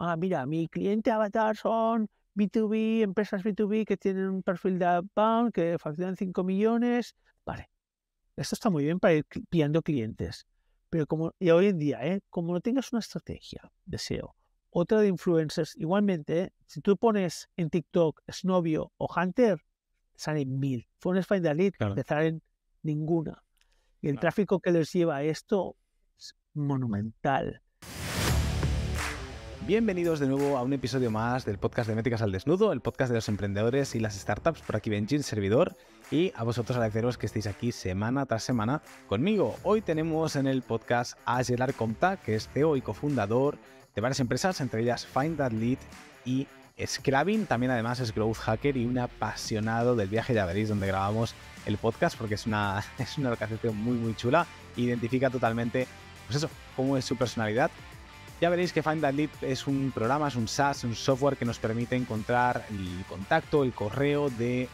ah, mira, mi cliente avatar son B2B, empresas B2B que tienen un perfil de outbound, que facturan 5 millones. Vale, esto está muy bien para ir pillando clientes. Pero como y hoy en día, ¿eh? como no tengas una estrategia de SEO, otra de influencers, igualmente, si tú pones en TikTok Snobio o Hunter, salen mil. find Finder Lead, claro. te salen ninguna. Y el tráfico que les lleva a esto es monumental. Bienvenidos de nuevo a un episodio más del podcast de Métricas al Desnudo, el podcast de los emprendedores y las startups por aquí Benjin Servidor y a vosotros agradeceros que estéis aquí semana tras semana conmigo. Hoy tenemos en el podcast a Gerard Comta, que es CEO y cofundador de varias empresas, entre ellas Find That Lead y Scrabbing. También además es growth hacker y un apasionado del viaje, ya veréis donde grabamos el podcast porque es una, es una muy muy chula. Identifica totalmente, pues eso, cómo es su personalidad ya veréis que Find Lead es un programa, es un SaaS, un software que nos permite encontrar el contacto, el correo de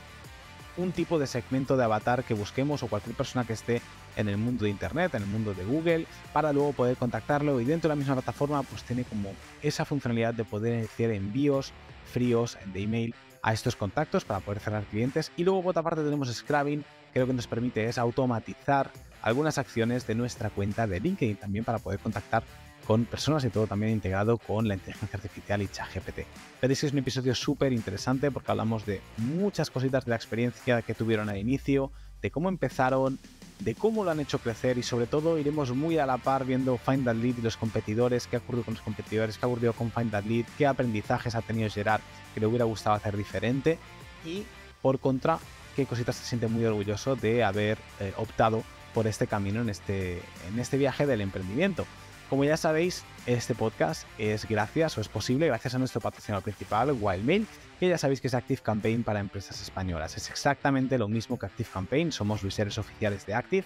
un tipo de segmento de avatar que busquemos o cualquier persona que esté en el mundo de Internet, en el mundo de Google, para luego poder contactarlo y dentro de la misma plataforma pues tiene como esa funcionalidad de poder hacer envíos fríos de email a estos contactos para poder cerrar clientes y luego por otra parte tenemos Scrabbing que lo que nos permite es automatizar algunas acciones de nuestra cuenta de LinkedIn también para poder contactar con personas y todo también integrado con la inteligencia artificial y ChatGPT. Veréis que es un episodio súper interesante porque hablamos de muchas cositas de la experiencia que tuvieron al inicio, de cómo empezaron, de cómo lo han hecho crecer y sobre todo iremos muy a la par viendo Find That Lead y los competidores, qué ha ocurrido con los competidores, qué ha ocurrido con Find That Lead, qué aprendizajes ha tenido Gerard que le hubiera gustado hacer diferente y por contra qué cositas se siente muy orgulloso de haber eh, optado por este camino en este, en este viaje del emprendimiento. Como ya sabéis, este podcast es gracias o es posible gracias a nuestro patrocinador principal, Wildmail, que ya sabéis que es Active Campaign para empresas españolas. Es exactamente lo mismo que Active Campaign, somos seres oficiales de Active,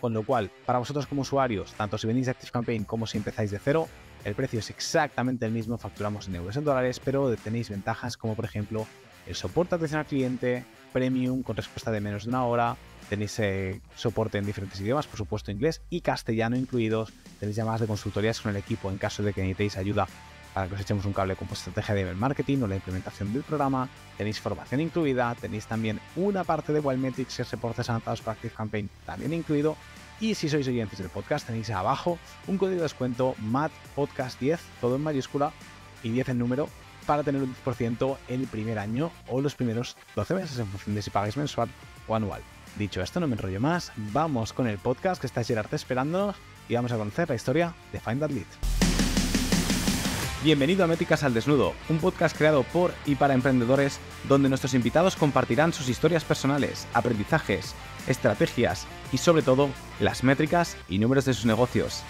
con lo cual, para vosotros como usuarios, tanto si venís de Active Campaign como si empezáis de cero, el precio es exactamente el mismo, facturamos en euros en dólares, pero tenéis ventajas como por ejemplo el soporte atención al cliente, premium con respuesta de menos de una hora, Tenéis soporte en diferentes idiomas, por supuesto inglés y castellano incluidos. Tenéis llamadas de consultorías con el equipo en caso de que necesitéis ayuda para que os echemos un cable con vuestra estrategia de email marketing o la implementación del programa. Tenéis formación incluida, tenéis también una parte de Wildmetrics y reportes avanzados para Active Campaign también incluido. Y si sois oyentes del podcast, tenéis abajo un código de descuento MATPODCAST10, todo en mayúscula y 10 en número, para tener un 10% el primer año o los primeros 12 meses en función de si pagáis mensual o anual. Dicho esto, no me enrollo más, vamos con el podcast que está Gerard esperando y vamos a conocer la historia de Find That Lead. Bienvenido a Métricas al Desnudo, un podcast creado por y para emprendedores donde nuestros invitados compartirán sus historias personales, aprendizajes, estrategias y sobre todo las métricas y números de sus negocios.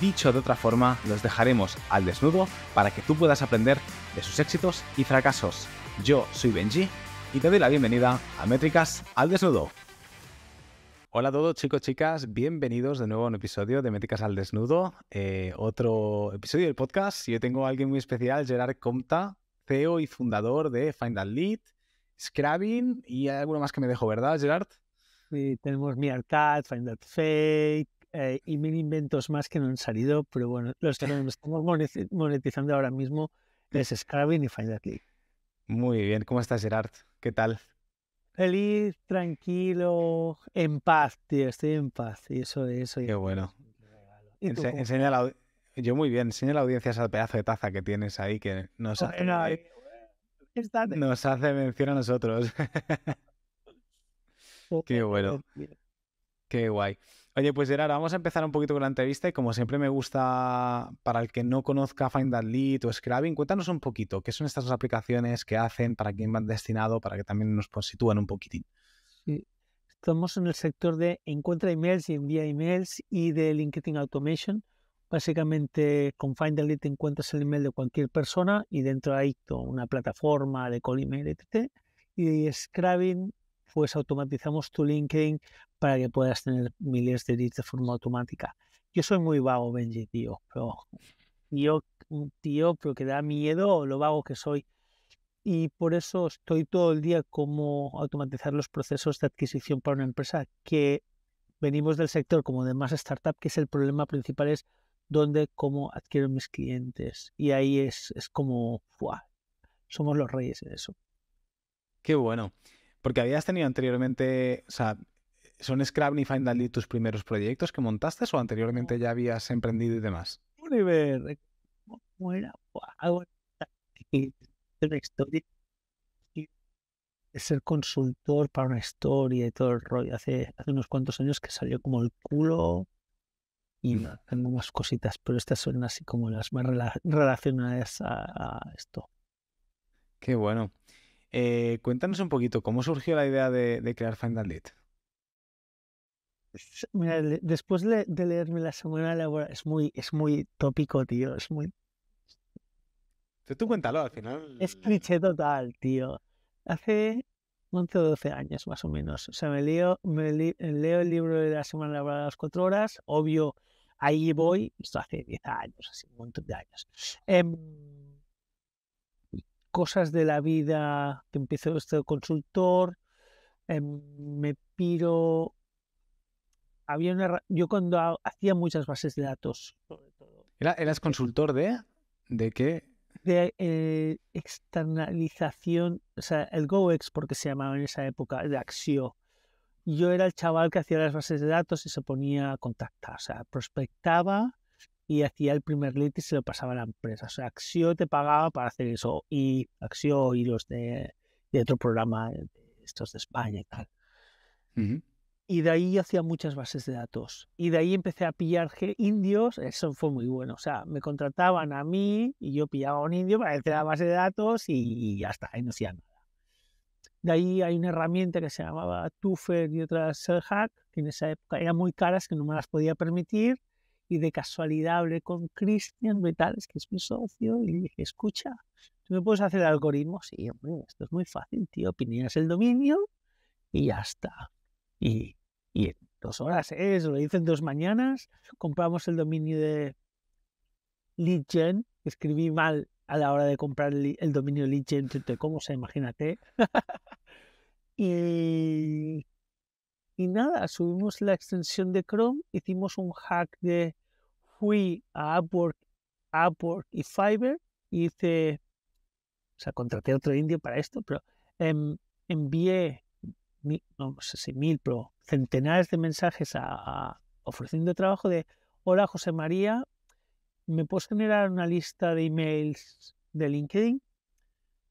Dicho de otra forma, los dejaremos al desnudo para que tú puedas aprender de sus éxitos y fracasos. Yo soy Benji y te doy la bienvenida a Métricas al Desnudo. Hola a todos chicos, chicas, bienvenidos de nuevo a un episodio de Métricas al Desnudo, eh, otro episodio del podcast. Yo tengo a alguien muy especial, Gerard Comta, CEO y fundador de Find That Lead, Scrabbing y hay alguno más que me dejo, ¿verdad, Gerard? Sí, tenemos Arcad, Find That Fake eh, y mil inventos más que no han salido, pero bueno, los que nos estamos monetizando ahora mismo es Scrabbing y Find That Lead. Muy bien, ¿cómo estás, Gerard? ¿Qué tal? Feliz, tranquilo, en paz, tío, estoy en paz. Y eso, eso. Qué bueno. enseña yo muy bien, enseña a la audiencia ese pedazo de taza que tienes ahí que nos pues, hace, eh, nos hace mención a nosotros. Pues, Qué pues, bueno. Qué guay. Oye, pues Gerard, vamos a empezar un poquito con la entrevista y como siempre me gusta, para el que no conozca Find Lead o Scrabbing, cuéntanos un poquito, ¿qué son estas dos aplicaciones? ¿Qué hacen? ¿Para quién van destinado? Para que también nos pues, sitúen un poquitín. Estamos en el sector de encuentra emails y envía emails y de LinkedIn Automation. Básicamente, con Find Lead encuentras el email de cualquier persona y dentro hay una plataforma de call email, etc. Y Scrabbing pues automatizamos tu LinkedIn para que puedas tener miles de leads de forma automática. Yo soy muy vago, Benji, tío, pero yo, mm, tío, pero que da miedo lo vago que soy. Y por eso estoy todo el día como automatizar los procesos de adquisición para una empresa que venimos del sector como de más startup, que es el problema principal, es dónde, cómo adquiero mis clientes. Y ahí es, es como, wow Somos los reyes en eso. Qué bueno. Porque habías tenido anteriormente, o sea, ¿son Scrum y tus primeros proyectos que montaste o anteriormente ya habías emprendido y demás? Univer, ¿cómo era? Una historia. Ser consultor para una historia y todo el rollo. Hace, hace unos cuantos años que salió como el culo y mm. tengo más cositas, pero estas son así como las más relacionadas a esto. Qué bueno. Eh, cuéntanos un poquito, ¿cómo surgió la idea de, crear Final Mira, después de, leerme la semana laboral, es muy, es muy tópico, tío. Es muy. tú cuéntalo, al final. Es cliché total, tío. Hace 11 o 12 años, más o menos. O sea, me leo, leo el libro de la semana laboral a las 4 horas. Obvio, ahí voy. Esto hace 10 años, así, un montón de años. Em, cosas de la vida que empiezo a ser consultor, em, me piro... Había Yo cuando hacía muchas bases de datos, sobre todo. ¿Eras consultor de, de qué? De eh, externalización, o sea, el GoEx, porque se llamaba en esa época, de Axio. Yo era el chaval que hacía las bases de datos y se ponía a contactar, o sea, prospectaba y hacía el primer lead y se lo pasaba a la empresa. O sea, Axio te pagaba para hacer eso. Y Axio y los de, de otro programa, eh, estos de España y tal. Y de ahí hacía muchas bases de datos. Y de ahí empecé a pillar indios. Eso fue muy bueno. O sea, me contrataban a mí y yo pillaba a un indio para hacer la base de datos y, hasta ya está. Ahí no hacía nada. De ahí hay una herramienta que se llamaba Tufer y otras Cellhack, que en esa época eran muy caras que no me las podía permitir y de casualidad hablé con Christian Metales, que es mi socio, y dije, escucha, ¿tú me puedes hacer algoritmos? Sí, hombre, esto es muy fácil, tío, Opiniones, el dominio y ya está. Y, en dos horas, eso lo hice en dos mañanas, compramos el dominio de LeadGen, escribí mal a la hora de comprar el, el dominio entonces cómo se imagínate. y y nada, subimos la extensión de Chrome, hicimos un hack de fui a Upwork, Upwork y Fiverr y hice, o sea, contraté a otro indio para esto, pero em, envié, no sé si mil, pero centenares de mensajes ofreciendo trabajo de, hola José María, ¿me puedes generar una lista de emails de LinkedIn?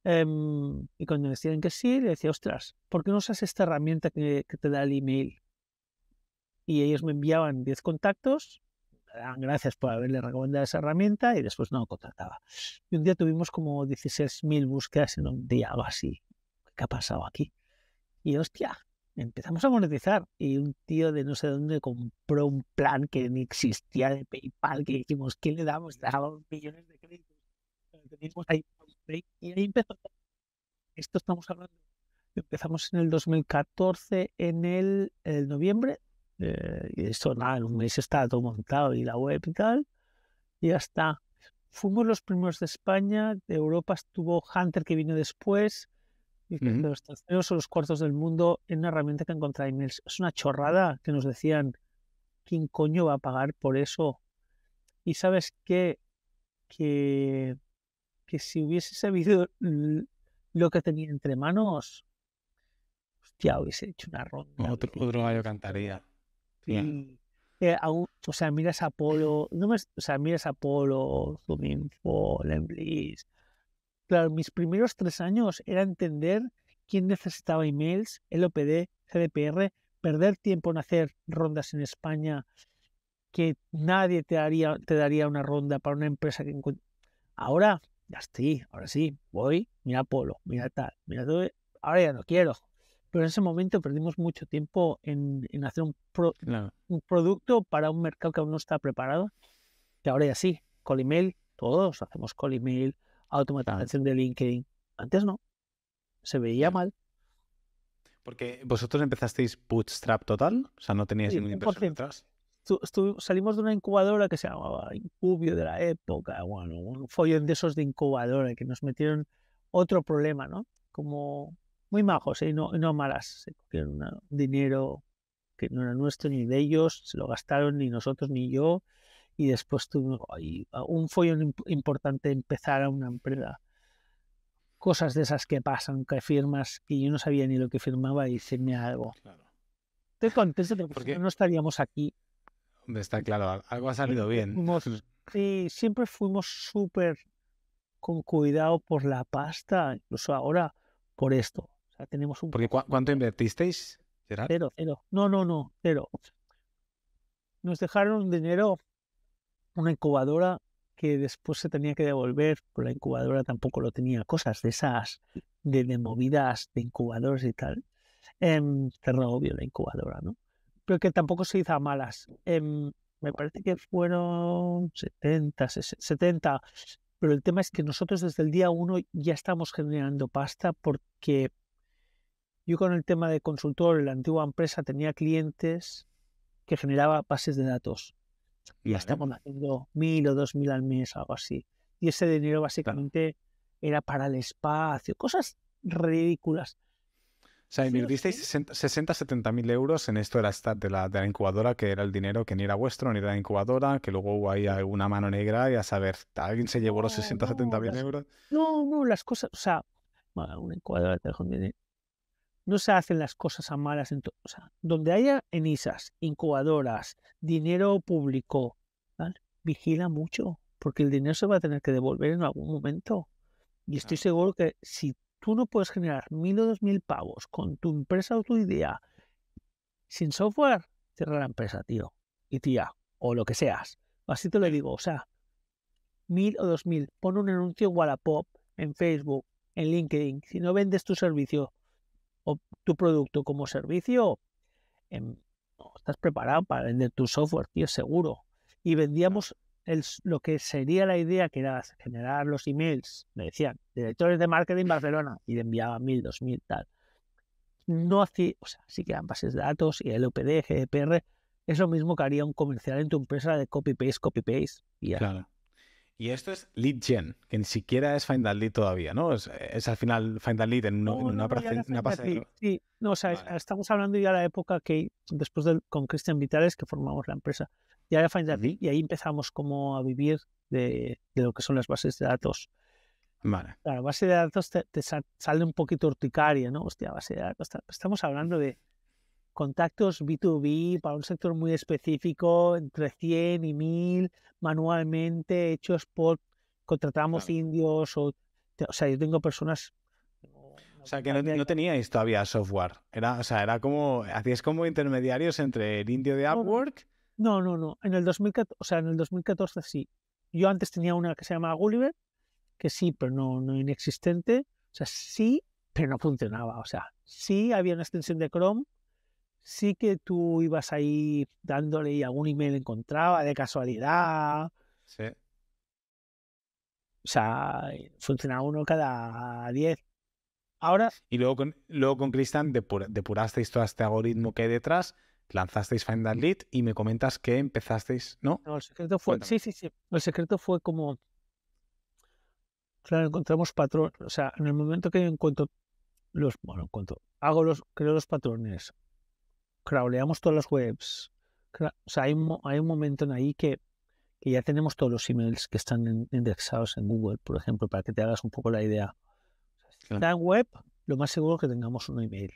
Em, y cuando me decían que sí, le decía, ostras, ¿por qué no usas esta herramienta que, te da el email? Y ellos me enviaban 10 contactos, me daban gracias por haberle recomendado esa herramienta y después no contrataba. Y un día tuvimos como 16.000 búsquedas en un día o así. ¿Qué ha pasado aquí? Y hostia, empezamos a monetizar. Y un tío de no sé dónde compró un plan que ni existía de PayPal, que dijimos, ¿qué le damos? Le damos millones de créditos. Teníamos ahí y ahí empezó. Esto estamos hablando. Empezamos en el 2014, en el, el noviembre. Eh, y eso nada, en un mes estaba todo montado y la web y tal. Y ya está. Fuimos los primeros de España. De Europa estuvo Hunter, que vino después. Y los terceros o los cuartos del mundo en una herramienta que encontraba Es una chorrada que nos decían, ¿quién coño va a pagar por eso? Y sabes que que que si hubiese sabido lo que tenía entre manos, ya hubiese hecho una ronda. Otro, cantaría. Sí. Eh, o sea, miras Apolo, no me, o sea, miras Apolo, Zominfo, Lemblis. Claro, mis primeros tres años era entender quién necesitaba emails, el LOPD, GDPR, perder tiempo en hacer rondas en España, que nadie te, te daría una ronda para una empresa que Ahora ya ahora sí, voy, mira Polo, mira tal, mira todo, ahora ya no quiero. Pero en ese momento perdimos mucho tiempo en, hacer un, producto para un mercado que aún no está preparado, que ahora ya sí, call email, todos hacemos call email, automatización de LinkedIn. Antes no, se veía mal. Porque vosotros empezasteis bootstrap total, o sea, no teníais ningún inversor salimos de una incubadora que se llamaba Incubio de la época, bueno, un follón de esos de incubadora que nos metieron otro problema, ¿no? Como muy majos ¿eh? y, no, malas, se cogieron dinero que no era nuestro ni de ellos, se lo gastaron ni nosotros ni yo, y después tuvimos un follón importante empezar a una empresa. Cosas de esas que pasan, que firmas, y yo no sabía ni lo que firmaba y decirme algo. Claro. contesto no estaríamos aquí Está claro, algo ha salido bien. sí, siempre fuimos súper con cuidado por la pasta, incluso ahora por esto. O sea, tenemos Porque ¿Cuánto invertisteis, Cero, cero. No, no, no, cero. Nos dejaron dinero, una incubadora que después se tenía que devolver, pero la incubadora tampoco lo tenía, cosas de esas, de, movidas, de incubadores y tal. Eh, em, obvio la incubadora, ¿no? pero que tampoco se hizo a malas. Em, me parece que fueron 70, 70. Pero el tema es que nosotros desde el día 1 ya estamos generando pasta porque yo con el tema de consultor en la antigua empresa tenía clientes que generaba bases de datos. Y ya estamos haciendo mil o dos mil al mes, algo así. Y ese dinero básicamente era para el espacio, cosas ridículas. O sea, invertisteis 60, 70 mil euros en esto de la, de la, de la incubadora, que era el dinero que ni era vuestro, ni era la incubadora, que luego hubo ahí una mano negra y a saber, ¿alguien se llevó los 60, 70 mil euros? No, no, las cosas, o sea, bueno, una incubadora te dinero. no se hacen las cosas a malas. En o sea, donde haya enisas, incubadoras, dinero público, ¿vale? vigila mucho, porque el dinero se va a tener que devolver en algún momento. Y estoy seguro que si tú no puedes generar mil o dos mil pavos con tu empresa o tu idea sin software, cierra la empresa, tío. Y tía, o lo que seas. Así te lo digo, o sea, mil o dos mil. Pon un anuncio en Wallapop, en Facebook, en LinkedIn. Si no vendes tu servicio o tu producto como servicio, em, estás preparado para vender tu software, tío, seguro. Y vendíamos lo que sería la idea, que era generar los emails, me decían, directores de marketing Barcelona, y le enviaba mil, dos mil, tal. No hacía, o sea, sí que eran bases de datos y LOPD, GDPR, es lo mismo que haría un comercial en tu empresa de copy-paste, copy-paste. Y Claro. Y esto es lead gen, que ni siquiera es find a lead todavía, ¿no? Es, es al final find a lead en, en una, Sí, no, o sea, estamos hablando ya de la época que después del, con Christian Vitales que formamos la empresa y Y ahí empezamos como a vivir de, lo que son las bases de datos. Vale. La base de datos te, sale un poquito urticaria, ¿no? Hostia, base de datos. Estamos hablando de contactos B2B para un sector muy específico, entre 100 y 1000 manualmente, hechos por, contratamos indios, o, o sea, yo tengo personas... O sea, que no, teníais todavía software. Era, o sea, era como, hacías como intermediarios entre el indio de Upwork no, no, no. En el 2014, o sea, en el 2014 sí. Yo antes tenía una que se llamaba Gulliver, que sí, pero no, no inexistente. O sea, sí, pero no funcionaba. O sea, sí había una extensión de Chrome, sí que tú ibas ahí dándole y algún email encontraba de casualidad. Sí. O sea, funcionaba uno cada diez Ahora. Y luego con, luego con Cristian depurasteis todo este algoritmo que hay detrás lanzasteis Find That Lead y me comentas que empezasteis, ¿no? no el secreto fue, sí, sí, sí. El secreto fue como, claro, encontramos patrones, o sea, en el momento que yo encuentro los, bueno, encuentro, hago los, creo los patrones, crawleamos todas las webs, o sea, hay, un momento en ahí que, que ya tenemos todos los emails que están indexados en Google, por ejemplo, para que te hagas un poco la idea. O si está en web, lo más seguro es que tengamos un email.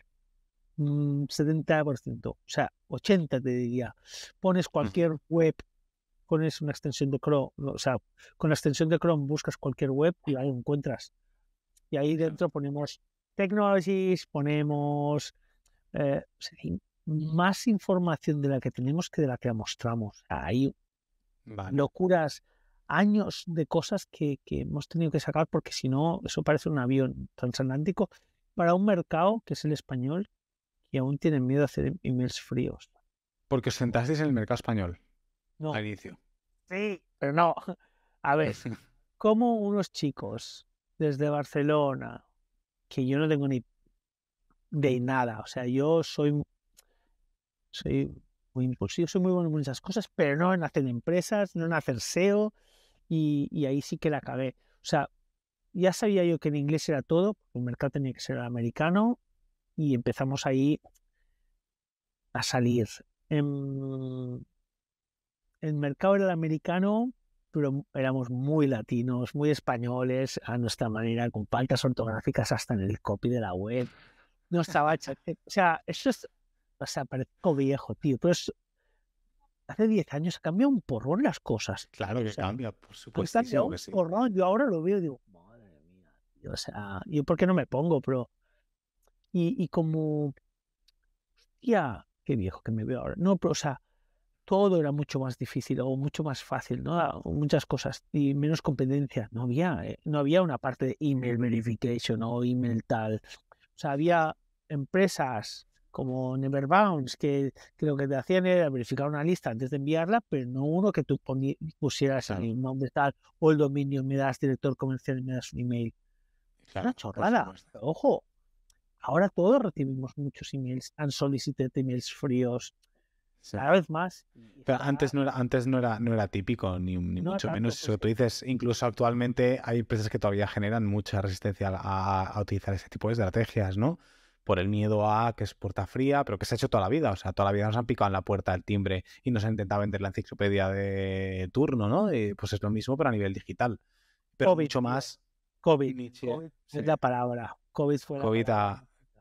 70%, mm, o sea, 80% te diría. Pones cualquier web, pones una extensión de Chrome, o sea, con la extensión de Chrome buscas cualquier web y ahí encuentras. Y ahí dentro ponemos technologies, ponemos eh, más información de la que tenemos que de la que mostramos. Hay locuras, años de cosas que, que hemos tenido que sacar porque si no, eso parece un avión transatlántico para un mercado que es el español y aún tienen miedo a hacer emails fríos. Porque os sentasteis en el mercado español. No. Al inicio. Sí, pero no. A ver, como unos chicos desde Barcelona, que yo no tengo ni de nada, o sea, yo soy, soy muy impulsivo, soy muy bueno en muchas cosas, pero no en hacer empresas, no en hacer SEO, y, y ahí sí que la acabé. O sea, ya sabía yo que en inglés era todo, el mercado tenía que ser americano, y empezamos ahí a salir. Em, el mercado era el americano, pero éramos muy latinos, muy españoles, a nuestra manera, con faltas ortográficas hasta en el copy de la web. No estaba eh, O sea, eso es. O sea, parezco viejo, tío. Pero hace 10 años cambia un porrón las cosas. Claro que cambia, por supuesto. un porrón. Yo ahora lo veo y digo, madre mía, O sea, yo por qué no me pongo, pero y, como, Ya, qué viejo que me veo ahora. No, pero o sea, todo era mucho más difícil o mucho más fácil, ¿no? Ah, muchas cosas y menos competencia. No había, eh, no había una parte de email verification o email tal. O sea, había empresas como Neverbounds que, lo que te hacían era verificar una lista antes de enviarla, pero no uno que tú pusieras el nombre tal o el dominio, me das director comercial y me das un email. una chorrada. Ojo, Ahora todos recibimos muchos emails, han solicitado emails fríos, cada vez más. Pero antes no era, antes no era, no era típico, ni, mucho menos. Eso pues tú dices, incluso actualmente hay empresas que todavía generan mucha resistencia a, utilizar ese tipo de estrategias, ¿no? por el miedo a que es puerta fría, pero que se ha hecho toda la vida. O sea, toda la vida nos han picado en la puerta el timbre y nos han intentado vender la enciclopedia de turno, ¿no? pues es lo mismo, pero a nivel digital. Pero COVID, mucho más. COVID. COVID es la palabra. COVID fue la COVID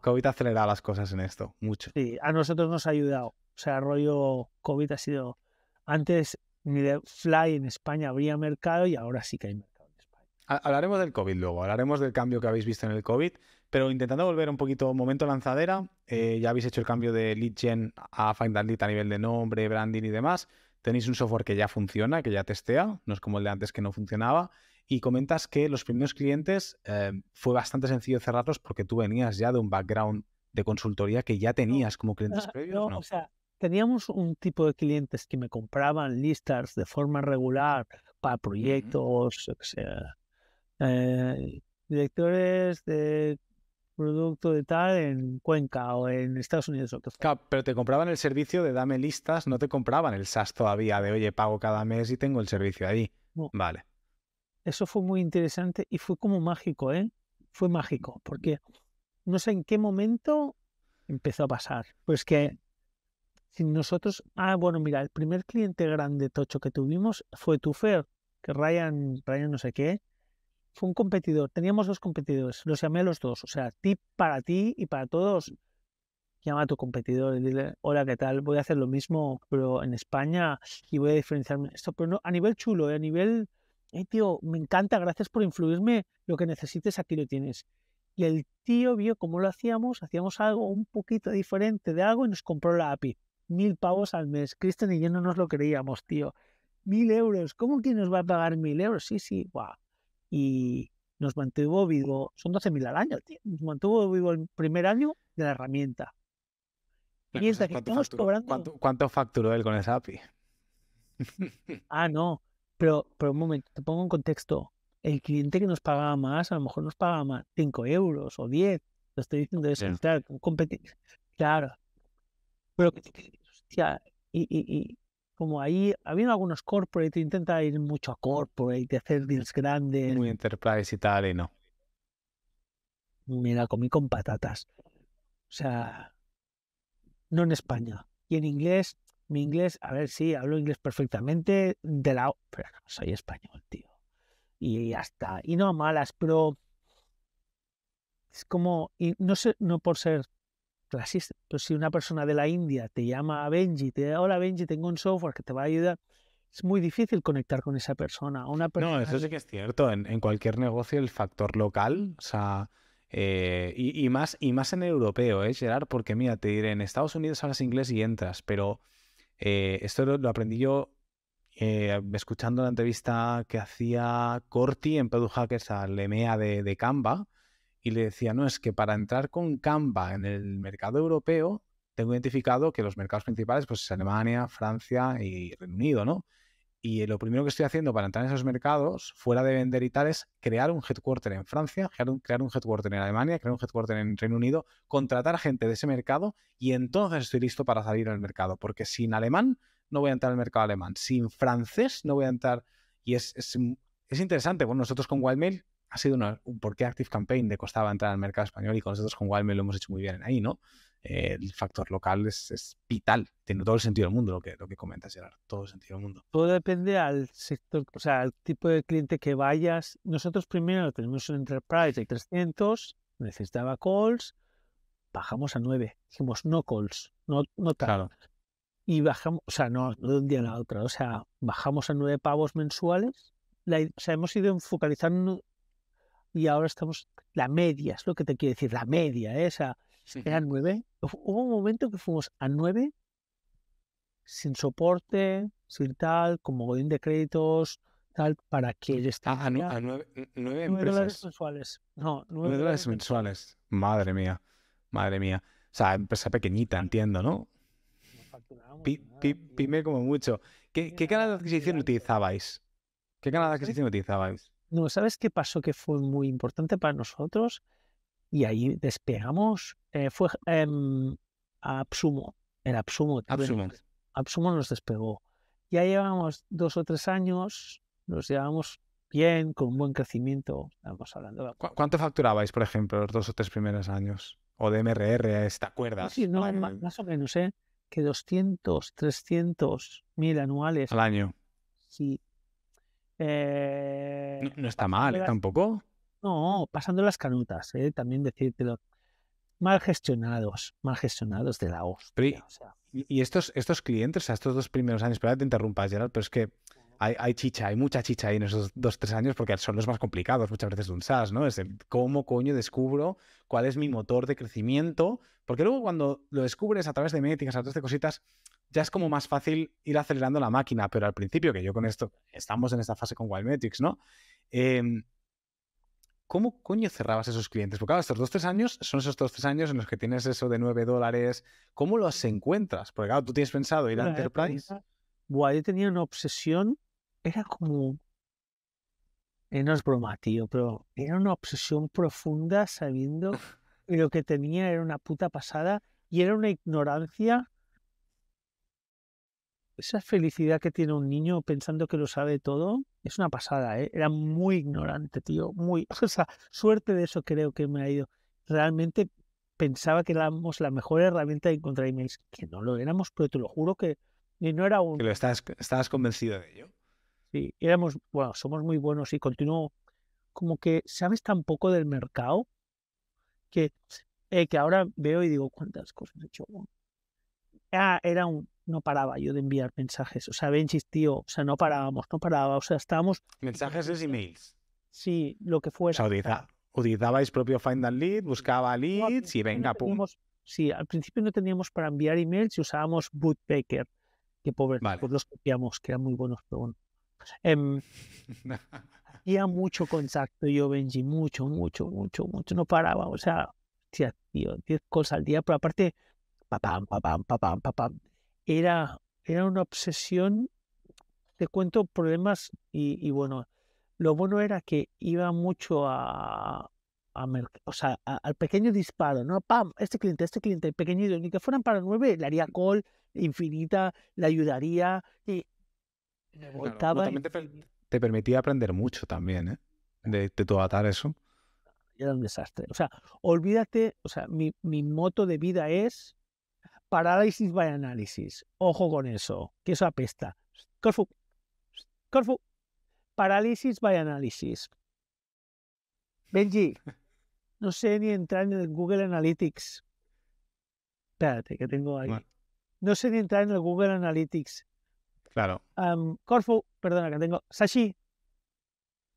COVID ha acelerado las cosas en esto, mucho. Sí, a nosotros nos ha ayudado. O sea, el rollo COVID ha sido. Antes ni de Fly en España habría mercado y ahora sí que hay mercado en España. Hablaremos del COVID luego, hablaremos del cambio que habéis visto en el COVID, pero intentando volver un poquito momento lanzadera, eh, mm. ya habéis hecho el cambio de lead gen a Find Lead a nivel de nombre, branding y demás. Tenéis un software que ya funciona, que ya testea, no es como el de antes que no funcionaba. Y comentas que los primeros clientes eh, fue bastante sencillo cerrarlos porque tú venías ya de un background de consultoría que ya tenías como clientes ah, previos. No, o sea, teníamos un tipo de clientes que me compraban listas de forma regular para proyectos, eh, directores de producto de tal en Cuenca o en Estados Unidos o que claro, pero te compraban el servicio de dame listas, no te compraban el SaaS todavía de oye, pago cada mes y tengo el servicio ahí. Vale. Eso fue muy interesante y fue como mágico, ¿eh? Fue mágico, porque no sé en qué momento empezó a pasar. Pues que si nosotros, ah, bueno, mira, el primer cliente grande tocho que tuvimos fue Tufer, que Ryan, Ryan no sé qué, fue un competidor, teníamos dos competidores, los llamé a los dos, o sea, tip para ti y para todos, llama a tu competidor y dile, hola, ¿qué tal? Voy a hacer lo mismo, pero en España y voy a diferenciarme esto, pero no, a nivel chulo, ¿eh? a nivel tío, me encanta, gracias por influirme, lo que necesites aquí lo tienes. Y el tío vio cómo lo hacíamos, hacíamos algo un poquito diferente de algo y nos compró la API. Mil pavos al mes. Cristian y yo no nos lo creíamos, tío. Mil euros. ¿Cómo que nos va a pagar mil euros? Sí, sí, guau. Y nos mantuvo vivo, son 12.000 al año, tío. Nos mantuvo vivo el primer año de la herramienta. ¿Cuánto facturó él con esa API? ah, no. Pero, pero un momento, te pongo en contexto. El cliente que nos pagaba más, a lo mejor nos pagaba más 5 euros o 10. Lo estoy diciendo que es competir. Claro. Pero, hostia, y, y, y como ahí, había algunos corporate, intenta ir mucho a corporate, hacer deals grandes. Muy enterprise y tal, y no. Mira, comí con patatas. O sea, no en España. Y en inglés, mi inglés, a ver, sí, hablo inglés perfectamente de la... Pero soy español, tío. Y hasta, Y no a malas, pero... Es como, no sé, no por ser clasista, pero si una persona de la India te llama a Benji, te dice, hola Benji, tengo un software que te va a ayudar, es muy difícil conectar con esa persona. No, eso sí que es cierto. En, cualquier negocio el factor local, o sea, eh, y, más, y más en el europeo, ¿eh, Gerard? Porque mira, te diré, en Estados Unidos hablas inglés y entras, pero eh, esto lo, aprendí yo eh, escuchando la entrevista que hacía Corti en Product Hackers al EMEA de, de Canva y le decía, no, es que para entrar con Canva en el mercado europeo, tengo identificado que los mercados principales pues, es Alemania, Francia y Reino Unido, ¿no? Y eh, lo primero que estoy haciendo para entrar en esos mercados, fuera de vender y tal, es crear un headquarter en Francia, crear un, headquarter en Alemania, crear un headquarter en Reino Unido, contratar gente de ese mercado y entonces estoy listo para salir al mercado. Porque sin alemán no voy a entrar al mercado alemán, sin francés no voy a entrar. Y es, es, es interesante. Bueno, nosotros con Wildmail ha sido una, por qué Active Campaign le costaba entrar al mercado español y con nosotros con Wildme lo hemos hecho muy bien ahí, ¿no? Eh, el factor local es, es, vital, tiene todo el sentido del mundo lo que, lo que comentas, Gerard, todo el sentido del mundo. Todo depende al sector, o sea, al tipo de cliente que vayas. Nosotros primero tenemos un enterprise de 300, necesitaba calls, bajamos a 9, dijimos no calls, no, no tal. Claro. Y bajamos, o sea, no, de un día a la otra, o sea, bajamos a 9 pavos mensuales. o sea, hemos ido enfocalizando y ahora estamos, la media, es lo que te quiero decir, la media, ¿eh? esa, sí. era nueve. Hubo un momento que fuimos a nueve, sin soporte, sin tal, como mogollón de créditos, tal, para que él ah, esté. a, nueve, dólares mensuales. No, nueve, dólares mensuales. Madre mía, madre mía. O sea, empresa pequeñita, entiendo, ¿no? Pime como mucho. ¿Qué, qué canal de adquisición utilizabais? ¿Qué canal de adquisición utilizabais? No, ¿sabes qué pasó que fue muy importante para nosotros? Y ahí despegamos. Eh, fue a em, Absumo. Era Absumo. Absumo. Absumo nos despegó. Ya llevamos dos o tres años, nos llevamos bien, con un buen crecimiento. Estamos hablando ¿Cuánto facturabais, por ejemplo, los dos o tres primeros años? O de MRR, ¿te acuerdas? Sí, más, o menos, ¿eh? Que 200, 300 mil anuales. Al año. Sí, eh, no, está mal, ¿eh? tampoco. No, pasando las canutas, ¿eh? también decírtelo. Mal gestionados, mal gestionados de la hostia. y, estos, estos clientes, o sea, estos dos primeros años, que te interrumpas, Gerard, pero es que hay, chicha, hay mucha chicha ahí en esos dos, tres años porque son los más complicados muchas veces de un SaaS, ¿no? Es el cómo coño descubro cuál es mi motor de crecimiento, porque luego cuando lo descubres a través de métricas, a través de cositas, ya es como más fácil ir acelerando la máquina, pero al principio, que yo con esto, estamos en esta fase con Wildmetrics, ¿no? Em, ¿Cómo coño cerrabas esos clientes? Porque claro, estos dos, tres años son esos dos, tres años en los que tienes eso de 9 dólares. ¿Cómo los encuentras? Porque claro, tú tienes pensado ir a eh, Enterprise. Buah, yo tenía una obsesión era como, eh, no es broma, tío, pero era una obsesión profunda sabiendo que lo que tenía era una puta pasada y era una ignorancia. Esa felicidad que tiene un niño pensando que lo sabe todo es una pasada, ¿eh? Era muy ignorante, tío, muy. esa suerte de eso creo que me ha ido. Realmente pensaba que éramos la mejor herramienta de encontrar emails, que no lo éramos, pero te lo juro que no era un. estás, estabas convencido de ello. Sí, éramos, bueno, somos muy buenos y continuo, como que sabes tan poco del mercado que, eh, que ahora veo y digo, ¿cuántas cosas he hecho? Ah, era un, no paraba yo de enviar mensajes, o sea, Benchis, tío, o sea, no parábamos, no paraba, o sea, estábamos... Mensajes es emails. Sí, lo que fuera. O sea, utilizabais propio Find and Lead, buscaba leads y venga, pum. Sí, al principio no teníamos para enviar emails y usábamos Bootpacker, que pobre, los copiamos, que eran muy buenos, pero bueno. Eh, em, había mucho contacto yo, Benji, mucho, mucho, mucho, mucho. No paraba, o sea, tío, 10 cosas al día, pero aparte, papam, papam, papam, papam. Era, era una obsesión. Te cuento problemas y, bueno, lo bueno era que iba mucho a, a o sea, al pequeño disparo, ¿no? Pam, este cliente, este cliente, el ni que fueran para nueve, le haría call infinita, le ayudaría. Y te, permitía aprender mucho también, ¿eh? De, todo atar eso. Era un desastre. O sea, olvídate, o sea, mi, moto de vida es parálisis by análisis. Ojo con eso, que eso apesta. Corfu, Corfu, parálisis by análisis. Benji, no sé ni entrar en el Google Analytics. Espérate, que tengo ahí. No sé ni entrar en el Google Analytics. Claro. Corfu, perdona, que tengo. Sashi.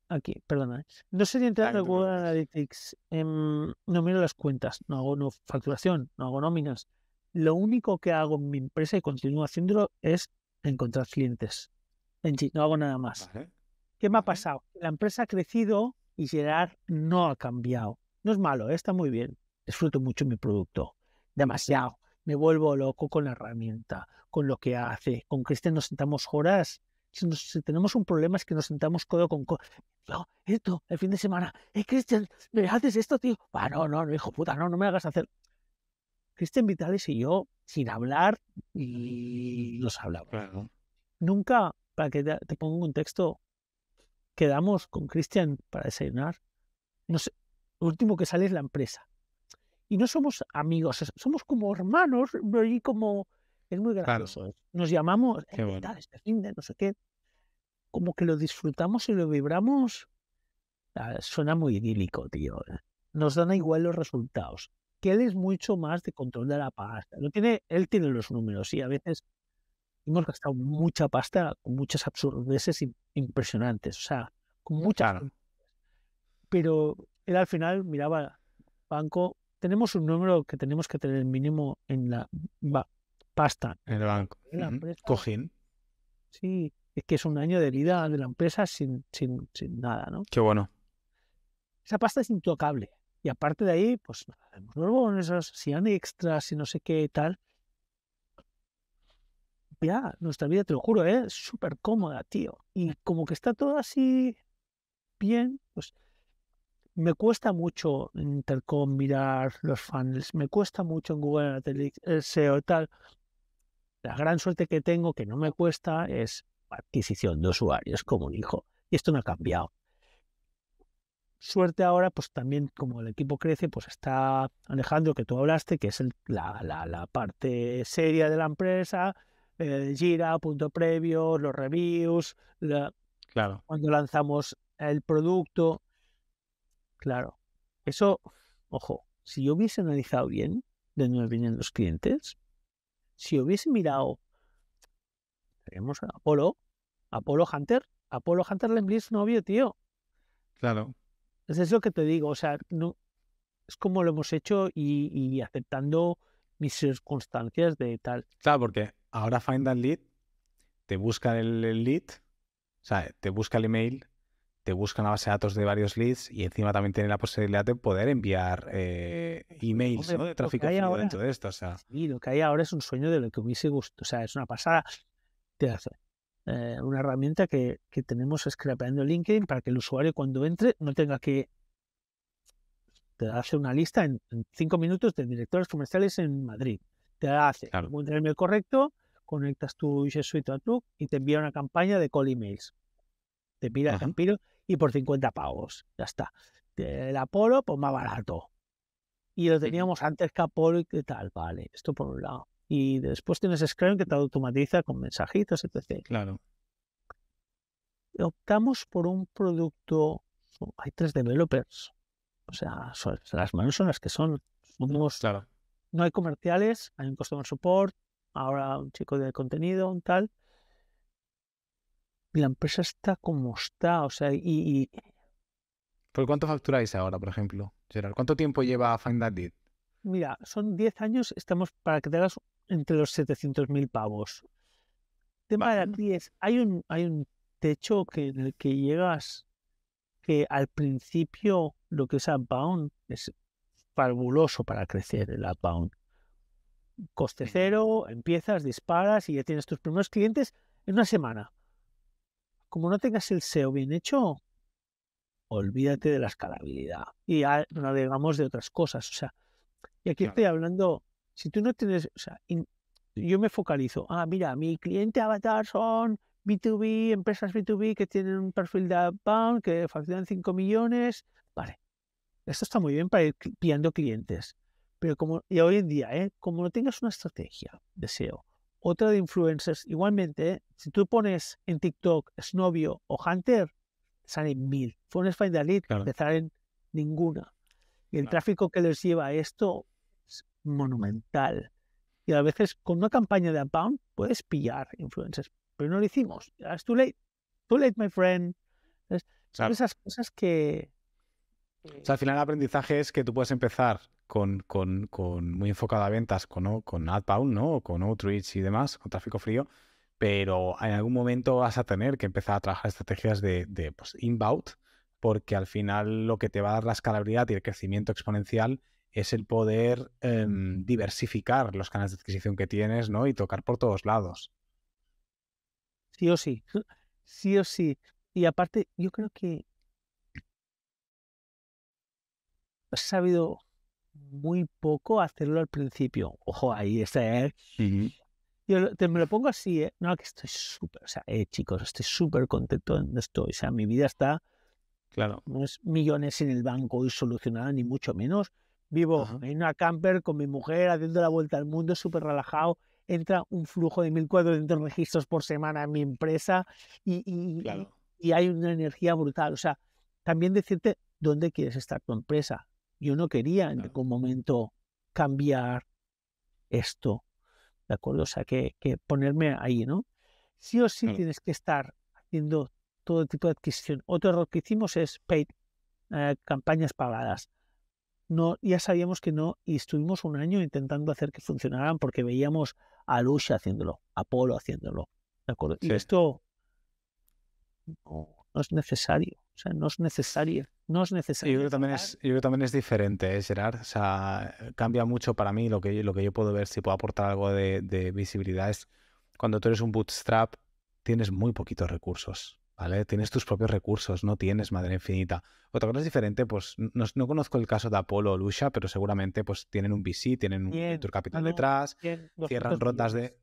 Aquí, perdona. ¿eh? No sé entrar en Google Analytics. Em, no miro las cuentas, no hago no, facturación, no hago nóminas. Lo único que hago en mi empresa y continúo haciéndolo es encontrar clientes. En sí, no hago nada más. ¿Qué me ha pasado? La empresa ha crecido y Gerard no ha cambiado. No es malo, ¿eh? está muy bien. Disfruto mucho mi producto. Demasiado me vuelvo loco con la herramienta, con lo que hace. Con Cristian este nos sentamos horas. Si, tenemos un problema es que nos sentamos codo con codo. No, esto, el fin de semana. Eh, Cristian, ¿me haces esto, tío? Ah, no, no, no, hijo puta, no, no me hagas hacer. Cristian Vitales y yo, sin hablar, y nos hablamos. Nunca, para que te, ponga un contexto, quedamos con Cristian para desayunar. No sé, lo último que sale es la empresa y no somos amigos, somos como hermanos y como... Es muy gracioso. ¿eh? Nos llamamos, eh, tal, este fin no sé qué. Como que lo disfrutamos y lo vibramos. Ah, suena muy idílico, tío. ¿eh? Nos dan igual los resultados. Que él es mucho más de control de la pasta. Lo tiene, él tiene los números y a veces hemos gastado mucha pasta con muchas absurdeces impresionantes. O sea, con muchas. Pero él al final miraba banco, tenemos un número que tenemos que tener mínimo en la pasta. En el banco. En la Cojín. Sí, es que es un año de vida de la empresa sin, sin, sin nada, ¿no? Qué bueno. Esa pasta es intocable. Y aparte de ahí, pues hacemos si han extras, si no sé qué tal. Ya, nuestra vida, te lo juro, es ¿eh? súper cómoda, tío. Y como que está todo así bien, pues me cuesta mucho en Intercom mirar los funnels, me cuesta mucho en Google Analytics, el eh, SEO tal. La gran suerte que tengo, que no me cuesta, es adquisición de usuarios, como un hijo. Y esto no ha cambiado. Suerte ahora, pues también como el equipo crece, pues está Alejandro, que tú hablaste, que es la, parte seria de la empresa, eh, gira, punto previo, los reviews. Claro. Cuando lanzamos el producto, Claro, eso, ojo, si yo hubiese analizado bien de dónde vienen los clientes, si hubiese mirado, tenemos a Apolo, Apolo Hunter, Apolo Hunter le su novio, tío. Claro. es lo que te digo, o sea, no, es como lo hemos hecho y, y aceptando mis circunstancias de tal. Claro, porque ahora Find That Lead te busca el lead, o sea, te busca el email, te buscan la base de datos de varios leads y encima también tienen la posibilidad de poder enviar eh, emails de tráfico dentro de esto. O sea. lo que hay ahora es un sueño de lo que hubiese gustado. O sea, es una pasada. Te hace. Eh, una herramienta que, que tenemos scrapeando LinkedIn para que el usuario cuando entre no tenga que te hace una lista en, cinco minutos de directores comerciales en Madrid. Te hace un email correcto, conectas tu G Suite y te envía una campaña de call emails. Te pide el campiro y por 50 pavos. Ya está. El Apolo, pues más barato. Y lo teníamos antes que Apolo y qué tal, vale. Esto por un lado. Y después tienes Scrum que te automatiza con mensajitos, etc. Claro. Optamos por un producto. Oh, hay tres developers. O sea, las manos son las que son. No hay comerciales, hay un customer support, ahora un chico de contenido, un tal la empresa está como está, o sea, y... ¿Por cuánto facturáis ahora, por ejemplo, Gerard? ¿Cuánto tiempo mm. lleva Find That Deed? Mira, son 10 años, estamos, para que te entre los 700.000 pavos. Tema de 10, hay un, hay un techo que, en el que llegas que al principio lo que es outbound es fabuloso para crecer el outbound. Coste cero, empiezas, disparas y ya tienes tus primeros clientes en una semana como no tengas el SEO bien hecho, olvídate de la escalabilidad y digamos de otras cosas. O sea, y aquí estoy hablando, si tú no tienes, o sea, yo me focalizo, ah, mira, mi cliente avatar son B2B, empresas B2B que tienen un perfil de outbound, que facturan 5 millones, vale. Esto está muy bien para ir pillando clientes. Pero como, y hoy en día, ¿eh? como no tengas una estrategia de SEO otra de influencers, igualmente, si tú pones en TikTok Snobio o Hunter, salen mil. Fueron find Lead, te salen ninguna. Y el tráfico que les lleva a esto es monumental. Y a veces con una campaña de Unbound puedes pillar influencers, pero no lo hicimos. Es too late. Too late, my friend. esas cosas que... O sea, al final el aprendizaje es que tú puedes empezar con, muy enfocada a ventas, con, con ¿no? con outreach y demás, con tráfico frío, pero en algún momento vas a tener que empezar a trabajar estrategias de, de pues, inbound, porque al final lo que te va a dar la escalabilidad y el crecimiento exponencial es el poder em, diversificar los canales de adquisición que tienes, ¿no? Y tocar por todos lados. Sí o sí, sí o sí. Y aparte, yo creo que has sabido muy poco hacerlo al principio. Ojo, ahí está. ¿eh? Sí. Yo te, me lo pongo así, ¿eh? No, que estoy súper, o sea, eh, chicos, estoy súper contento donde estoy. O sea, mi vida está. Claro. No es millones en el banco y solucionada, ni mucho menos. Vivo en una camper con mi mujer haciendo la vuelta al mundo, súper relajado. Entra un flujo de 1.400 registros por semana en mi empresa y, y, y, y hay una energía brutal. O sea, también decirte dónde quieres estar tu empresa, yo no quería en ningún momento cambiar esto, ¿de acuerdo? O sea, que, ponerme ahí, ¿no? Sí o sí tienes que estar haciendo todo tipo de adquisición. Otro error que hicimos es paid, eh, campañas pagadas. No, ya sabíamos que no y estuvimos un año intentando hacer que funcionaran porque veíamos a Lush haciéndolo, a Polo haciéndolo. ¿De acuerdo? Y esto no, no, es necesario. O sea, no es necesario. No es necesario. Yo creo que también es, también es diferente, ¿eh, Gerard. O sea, cambia mucho para mí lo que, yo, lo que yo puedo ver si puedo aportar algo de, visibilidad. Es cuando tú eres un bootstrap, tienes muy poquitos recursos. ¿Vale? Tienes tus propios recursos, no tienes madre infinita. Otra cosa es diferente, pues no, conozco el caso de Apolo o Lucha, pero seguramente pues tienen un VC, tienen un Capital detrás, cierran rondas de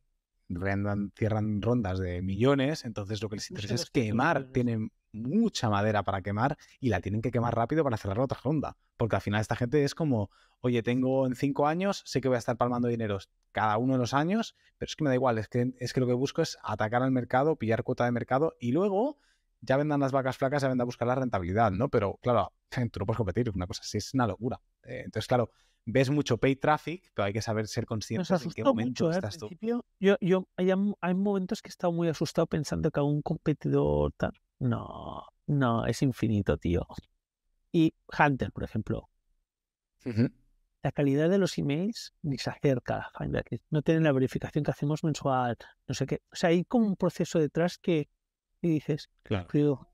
cierran rondas de millones, entonces lo que les interesa es quemar, tienen mucha madera para quemar y la tienen que quemar rápido para cerrar otra ronda. Porque al final esta gente es como, oye, tengo en cinco años, sé que voy a estar palmando dineros cada uno de los años, pero es que me da igual, es que, es que lo que busco es atacar al mercado, pillar cuota de mercado y luego ya vendan las vacas flacas, ya vendan a buscar la rentabilidad, ¿no? Pero claro, tú no puedes competir, una cosa así es una locura. Eh, entonces, claro, ves mucho pay traffic, pero hay que saber ser consciente de en qué momento ¿eh? estás tú. Yo, yo hay, hay, momentos que he estado muy asustado pensando que a un competidor tal. No, no, es infinito, tío. Y Hunter, por ejemplo. La calidad de los emails ni se acerca a Finder. No tienen la verificación que hacemos mensual, no sé qué. O sea, hay como un proceso detrás que dices, claro.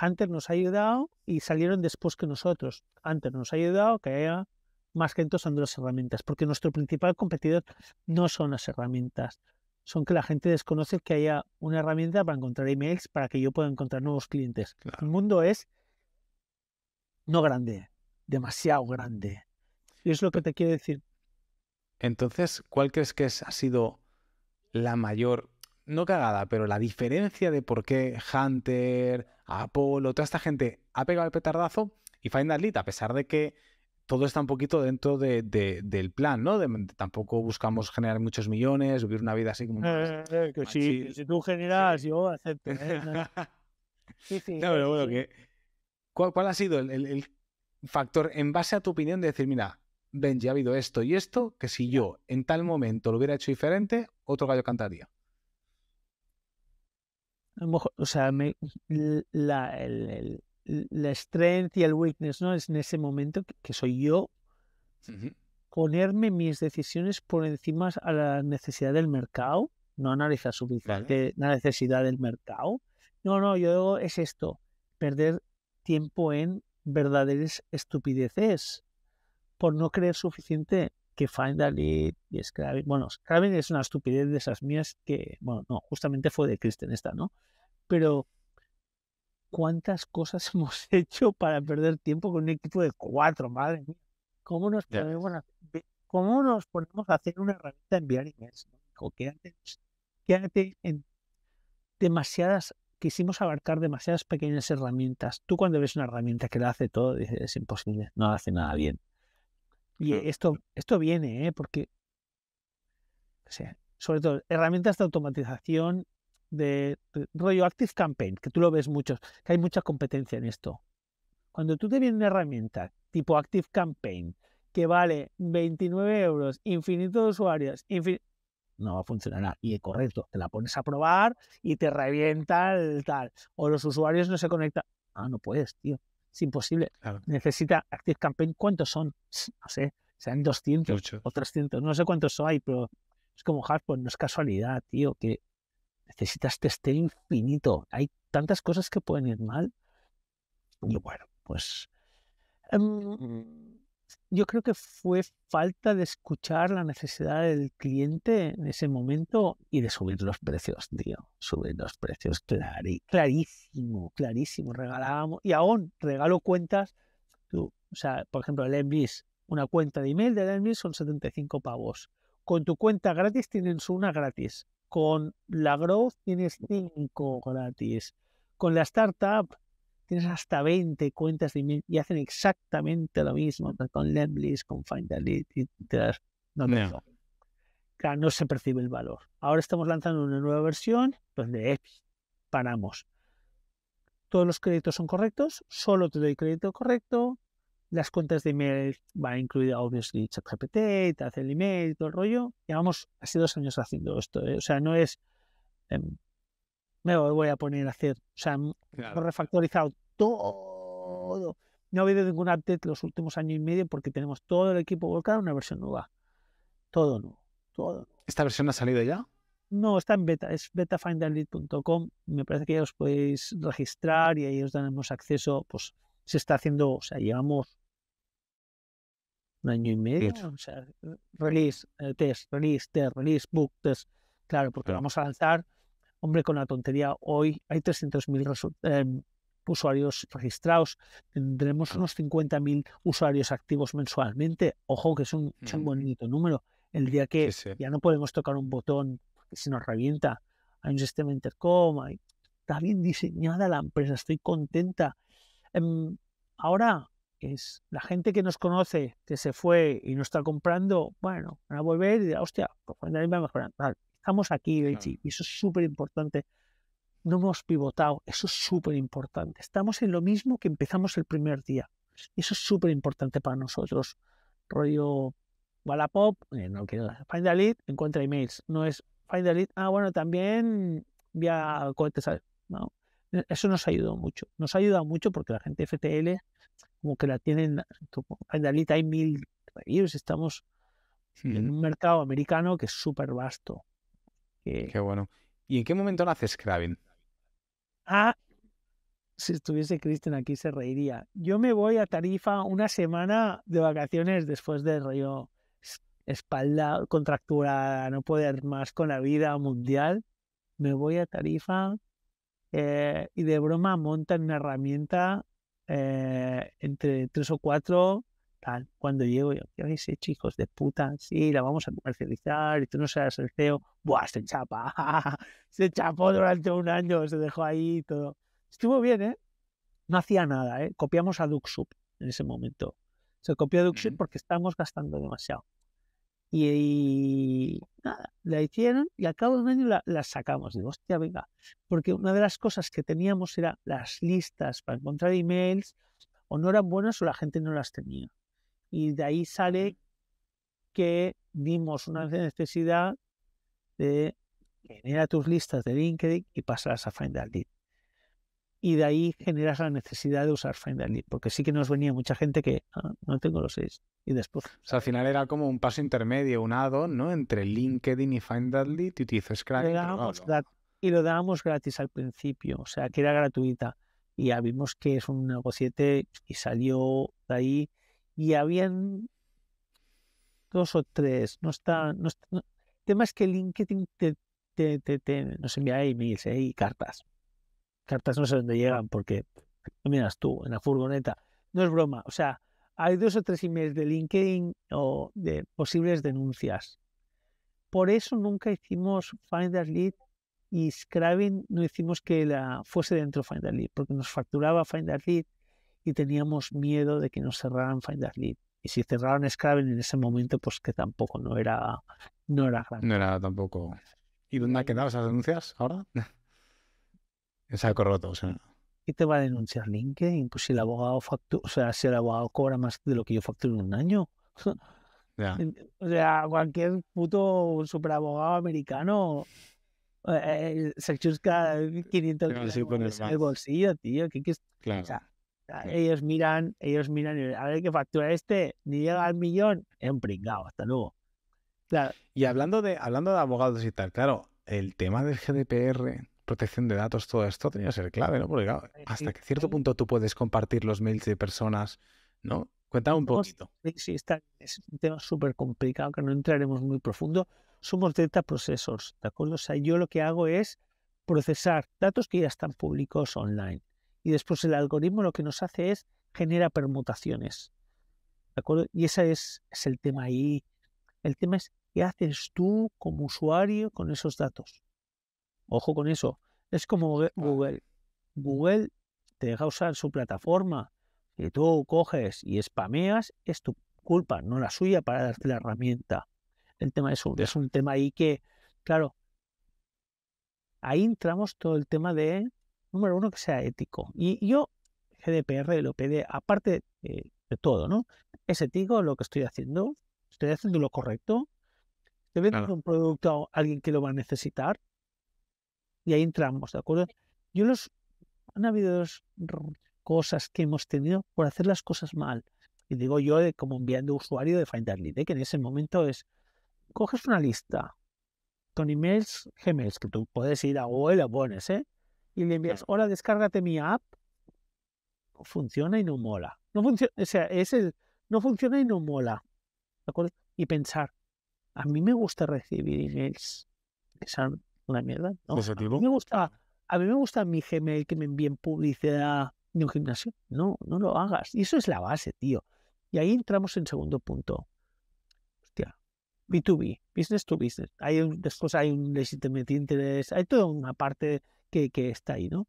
Hunter nos ha ayudado y salieron después que nosotros. Hunter nos ha ayudado que haya más gente usando las herramientas, porque nuestro principal competidor no son las herramientas, son que la gente desconoce que haya una herramienta para encontrar emails para que yo pueda encontrar nuevos clientes. El mundo es no grande, demasiado grande. Y es lo que te quiero decir. Entonces, ¿cuál crees que ha sido la mayor, no cagada, pero la diferencia de por qué Hunter, Apollo, toda esta gente ha pegado el petardazo y Find a pesar de que todo está un poquito dentro de, del plan, ¿no? tampoco buscamos generar muchos millones, vivir una vida así como... Eh, eh, que sí, si tú generas, yo acepto. ¿eh? sí, sí, pero bueno, ¿cuál, ha sido el, factor en base a tu opinión de decir, mira, ven, ya ha habido esto y esto, que si yo en tal momento lo hubiera hecho diferente, otro gallo cantaría? A lo mejor, o sea, me, la, el, la strength y el weakness, ¿no? Es en ese momento que, soy yo, ponerme mis decisiones por encima a la necesidad del mercado, no analizar suficiente la necesidad del mercado. No, no, yo digo, es esto, perder tiempo en verdaderas estupideces por no creer suficiente que lead y Scrabbin. Bueno, Scrabbin es una estupidez de esas mías que, bueno, no, justamente fue de Kristen esta, ¿no? Pero cuántas cosas hemos hecho para perder tiempo con un equipo de cuatro, madre mía. ¿Cómo nos ponemos, a, ¿cómo nos ponemos a hacer una herramienta enviar emails? que Quédate, en demasiadas, quisimos abarcar demasiadas pequeñas herramientas. Tú cuando ves una herramienta que la hace todo, dices, es imposible, no hace nada bien. Y esto, esto viene, ¿eh? porque, o sea, sobre todo, herramientas de automatización de, rollo Active Campaign, que tú lo ves mucho, que hay mucha competencia en esto. Cuando tú te vienes una herramienta tipo Active Campaign que vale 29 euros, infinito de usuarios, no va a funcionar. Y es correcto, te la pones a probar y te revienta el tal. O los usuarios no se conectan. Ah, no puedes, tío. Es imposible. Necesita Active Campaign. ¿Cuántos son? No sé, sean 200 o 300. No sé cuántos hay, pero es como pues No es casualidad, tío, que necesitas testeo infinito. Hay tantas cosas que pueden ir mal. Y bueno, pues em, yo creo que fue falta de escuchar la necesidad del cliente en ese momento y de subir los precios, tío. Subir los precios, clarísimo, clarísimo. Regalábamos, y aún regalo cuentas. Tú, o sea, por ejemplo, el Envis, una cuenta de email del Envis son 75 pavos. Con tu cuenta gratis tienen su una gratis. Con la growth tienes 5 gratis. Con la startup tienes hasta 20 cuentas y hacen exactamente lo mismo con Lendlist, con Findalit y no, se percibe el valor. Ahora estamos lanzando una nueva versión donde paramos. Todos los créditos son correctos, solo te doy crédito correcto, las cuentas de email va incluida, obviously, ChatGPT, te el email, todo el rollo. Llevamos hace dos años haciendo esto. ¿eh? O sea, no es. Em, me voy a poner a hacer. O sea, mm, refactorizado todo. No ha habido ningún update los últimos años y medio porque tenemos todo el equipo volcado en una versión nueva. Todo nuevo. Todo ¿Esta versión ha salido ya? No, está en beta, es betafinderlead.com. Me parece que ya os podéis registrar y ahí os daremos acceso pues, se está haciendo, o sea, llevamos un año y medio, release, eh, test, release, test, release, book, test. Claro, porque vamos a lanzar, hombre, con la tontería, hoy hay 300.000 em, usuarios registrados, tendremos unos 50.000 usuarios activos mensualmente. Ojo, que es un, bonito número. El día que ya no podemos tocar un botón, que si nos revienta, hay un sistema intercom, está bien diseñada la empresa, estoy contenta. Em, ahora es la gente que nos conoce, que se fue y no está comprando, bueno, van a volver y dirá, hostia, pues va estamos aquí, y eso es súper importante. No hemos pivotado, eso es súper importante. Estamos en lo mismo que empezamos el primer día. Eso es súper importante para nosotros. Rollo Wallapop, pop, eh, no quiero Find a encuentra emails. No es Find a ah, bueno, también vía cohetes. No, e, eso nos ha ayudado mucho. Nos ha ayudado mucho porque la gente FTL, como que la tienen, como Dalita hay mil reviews, estamos en un mercado americano que es súper vasto. Qué bueno. ¿Y en qué momento haces, Scrabbing? Ah, si estuviese Kristen aquí se reiría. Yo me voy a Tarifa una semana de vacaciones después del río espalda contracturada, no poder más con la vida mundial. Me voy a Tarifa eh, y de broma montan una herramienta eh, entre tres o cuatro. Tal. Cuando llego, yo, ¿qué habéis chicos, de puta? Sí, la vamos a comercializar y tú no seas el CEO. Buah, se chapa. se chapó durante un año, se dejó ahí y todo. Estuvo bien, ¿eh? No hacía nada, ¿eh? Copiamos a Duxup en ese momento. Se copió a Duxup porque estábamos gastando demasiado. Y, nada, la hicieron y al cabo de un año la, sacamos. Digo, hostia, venga. Porque una de las cosas que teníamos era las listas para encontrar emails o no eran buenas o la gente no las tenía. Y de ahí sale mm. que vimos una necesidad de generar tus listas de LinkedIn y pasarlas a Find y de ahí generas la necesidad de usar Findly, porque sí que nos venía mucha gente que ah, no tengo los seis y después. O sea, al final era como un paso intermedio, un add ¿no? Entre LinkedIn y tú te dices... y lo dábamos gratis al principio, o sea, que era gratuita. Y ya vimos que es un negociete y salió de ahí. Y habían dos o tres, no está. El tema es que LinkedIn te, nos envía emails ¿eh? y cartas cartas no sé dónde llegan porque, no miras tú, en la furgoneta. No es broma. O sea, hay dos o tres emails de LinkedIn o de posibles denuncias. Por eso nunca hicimos Finder Lead y Scraven no hicimos que la fuese dentro Finder Lead, porque nos facturaba Finder Lead y teníamos miedo de que nos cerraran Finder Lead. Y si cerraron Scraven en ese momento, pues que tampoco no era, no era grande. No era tampoco. ¿Y dónde han quedado esas denuncias ahora? En saco roto, ¿Qué te va a denunciar LinkedIn? Pues si el abogado factura, o sea, si el abogado cobra más de lo que yo facturo en un año. O sea, cualquier puto superabogado americano eh, eh, se chusca 500 euros en el bolsillo, tío. O sea, ellos miran, ellos miran, y, a ver qué factura este, ni llega al millón, es un pringado, hasta luego. Claro. Y hablando de, hablando de abogados y tal, claro, el tema del GDPR protección de datos, todo esto tenía que ser clave, ¿no? Porque hasta que cierto punto tú puedes compartir los mails de personas, ¿no? Cuéntame un poquito. Sí, está, es un tema súper complicado que no entraremos muy profundo. Somos data processors, ¿de acuerdo? O sea, yo lo que hago es procesar datos que ya están públicos online. Y después el algoritmo lo que nos hace es genera permutaciones. ¿De acuerdo? Y ese es, es el tema ahí. El tema es qué haces tú como usuario con esos datos. Ojo con eso. Es como Google. Mm. Google te deja usar su plataforma y tú coges y spameas, es tu culpa, no la suya, para darte la herramienta. El tema es un, es un tema ahí que, claro, ahí entramos todo el tema de, número uno, que sea ético. Y yo, GDPR, lo pedí, aparte de todo, ¿no? Es ético lo que estoy haciendo, estoy haciendo lo correcto, Te vendiendo un producto a alguien que lo va a necesitar, y ahí entramos, ¿de acuerdo? Yo los... Han habido dos cosas que hemos tenido por hacer las cosas mal. Y digo yo eh, como enviando usuario de Finderly eh, que en ese momento es, coges una lista con emails, Gmails, que tú puedes ir a Google pones, ¿eh? Y le envías, hola, descárgate mi app. Funciona y no mola. No funciona, o sea, es el, no funciona y no mola. ¿De acuerdo? Y pensar, a mí me gusta recibir emails que sean una mierda. ¿no? A mí me gusta, a mí me gusta mi Gmail que me envíen publicidad de un gimnasio. No, no lo hagas. Y eso es la base, tío. Y ahí entramos en segundo punto. Hostia, B2B, business to business. Hay un, después hay un legitimate interés, hay toda una parte que, que está ahí, ¿no?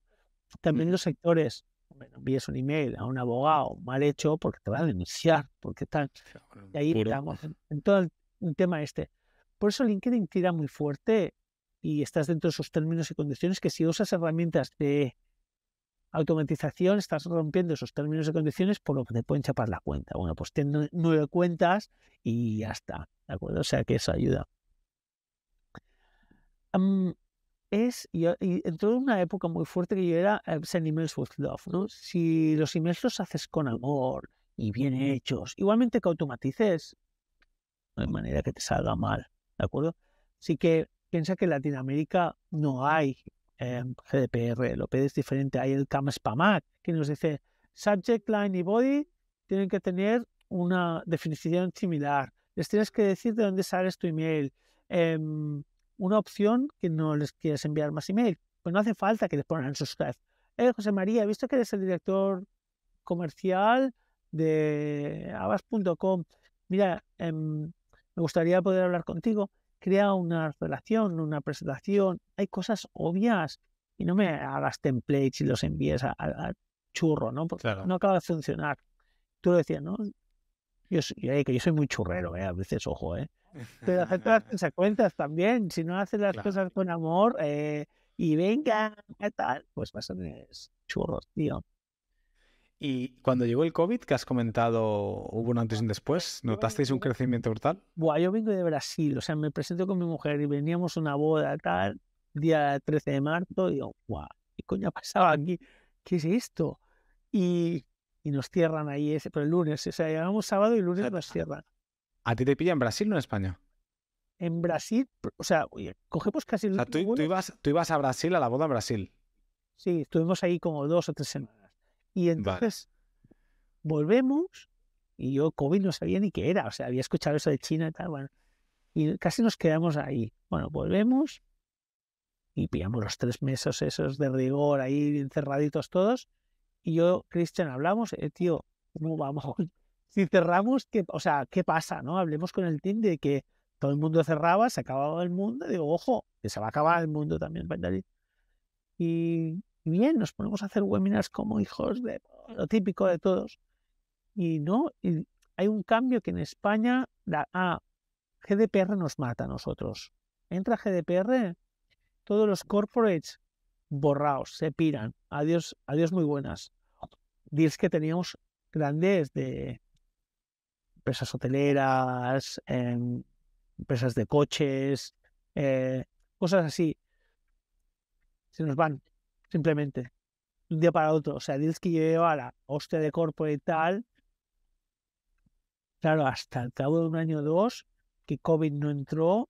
También los sectores, bueno, envíes un email a un abogado mal hecho porque te va a denunciar, porque tal. Y ahí entramos estamos, en, todo el, el tema este. Por eso LinkedIn tira muy fuerte y estás dentro de esos términos y condiciones que si usas herramientas de automatización estás rompiendo esos términos y condiciones por lo que te pueden chapar la cuenta. Bueno, pues ten nueve cuentas y ya está, ¿de acuerdo? O sea que eso ayuda. Mm, es, y, entró en una época muy fuerte que yo era eh, send emails Si los emails los haces con amor y bien hechos, igualmente que automatices, no hay manera que te salga mal, ¿de acuerdo? Así que piensa que en Latinoamérica no hay em, GDPR, lo es diferente, hay el CAM SPAMAC, que nos dice subject line y body tienen que tener una definición similar, les tienes que decir de dónde sales tu email, em, una opción que no les quieres enviar más email, pues no hace falta que les pongan subscribe. Eh, José María, visto que eres el director comercial de abas.com. Mira, em, me gustaría poder hablar contigo crea una relación, una presentación. Hay cosas obvias y no me hagas templates y los envíes a, churro, ¿no? Porque no acaba de funcionar. Tú lo decías, ¿no? Yo, eh, yo, soy muy churrero, ¿eh? a veces, ojo, ¿eh? Pero todas las consecuencias también. Si no haces las cosas con amor eh, y venga, ¿qué tal, pues vas a tener churros, tío. Y cuando llegó el COVID, que has comentado, hubo un antes y un después, ¿notasteis un crecimiento brutal? Buah, yo vengo de Brasil, o sea, me presento con mi mujer y veníamos a una boda, tal, día 13 de marzo, y digo, guau, ¿qué coño ha aquí? ¿Qué es esto? Y, nos cierran ahí, ese, pero el lunes, o sea, llegamos sábado y el lunes nos cierran. ¿A ti te pilla en Brasil o en España? En Brasil, o sea, cogemos casi... O tú, ibas, a Brasil, a la boda en Brasil. Sí, estuvimos ahí como dos o tres semanas. Y entonces volvemos y yo COVID no sabía ni qué era, o sea, había escuchado eso de China y tal, bueno, y casi nos quedamos ahí. Bueno, volvemos y pillamos los tres meses esos de rigor ahí encerraditos todos. Y yo, Christian, hablamos, eh, tío, no vamos, si cerramos, ¿qué, o sea, ¿qué pasa? no Hablemos con el team de que todo el mundo cerraba, se acababa el mundo, digo, ojo, que se va a acabar el mundo también, Y bien, nos ponemos a hacer webinars como hijos de lo típico de todos. Y no, hay un cambio que en España, la, ah, GDPR nos mata a nosotros. Entra GDPR, todos los corporates borraos, se piran. Adiós, adiós muy buenas. Dices que teníamos grandes de empresas hoteleras, en em, empresas de coches, eh, cosas así. Se nos van. Simplemente. un día para otro. O sea, deals que a la hostia de corporate tal. Claro, hasta el cabo de un año o dos, que COVID no entró,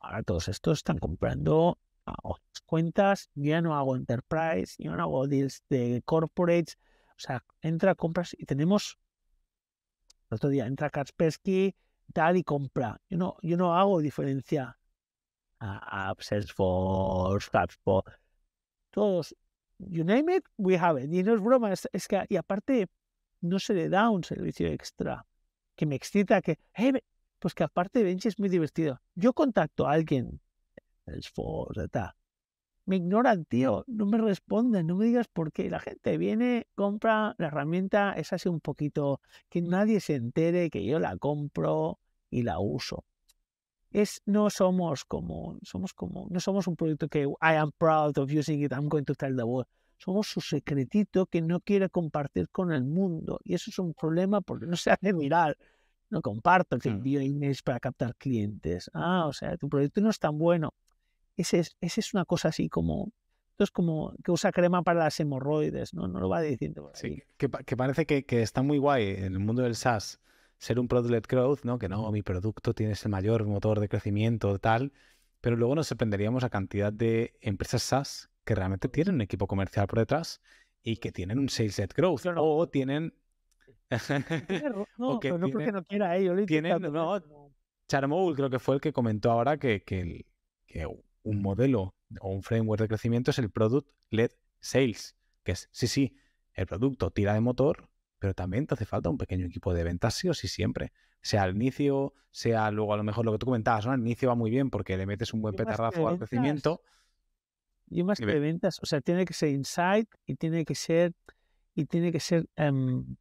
ahora todos estos están comprando a otras cuentas. Ya no hago enterprise, Yo no hago deals de corporates. O sea, entra, compras y tenemos. El otro día entra Kaspersky, tal y compra. Yo no, yo no hago diferencia a, a Salesforce, todos, you name it, we have it. Y no es broma, es, que, y aparte, no se le da un servicio extra que me excita, que, eh, pues que aparte Benji es muy divertido. Yo contacto a alguien, es Me ignoran, tío, no me responden, no me digas por qué. La gente viene, compra la herramienta, es así un poquito, que nadie se entere que yo la compro y la uso es no somos como, somos como, no somos un producto que oh, I am proud of using it, I'm going to tell the world. Somos su secretito que no quiere compartir con el mundo. Y eso es un problema porque no se hace viral No comparto que envío emails para captar clientes. Ah, o sea, tu proyecto no es tan bueno. Ese es, ese es una cosa así como es como que usa crema para las hemorroides, ¿no? No lo va diciendo. Sí, que, parece que, que, está muy guay en el mundo del SaaS ser un product led growth, ¿no? Que no, mi producto tiene el mayor motor de crecimiento, tal. Pero luego nos sorprenderíamos a cantidad de empresas SaaS que realmente tienen un equipo comercial por detrás y que tienen un sales led growth o tienen no, porque eh, Charmoul creo que fue el que comentó ahora que, que un modelo o un framework de crecimiento es el product led sales que es sí sí el producto tira de motor pero también te hace falta un pequeño equipo de ventas sí o sí siempre. Sea al inicio, sea luego a lo mejor lo que tú comentabas, ¿no? Al inicio va muy bien porque le metes un buen petardazo al crecimiento. Y más que ventas, o sea, tiene que ser inside y tiene que ser y tiene que ser em,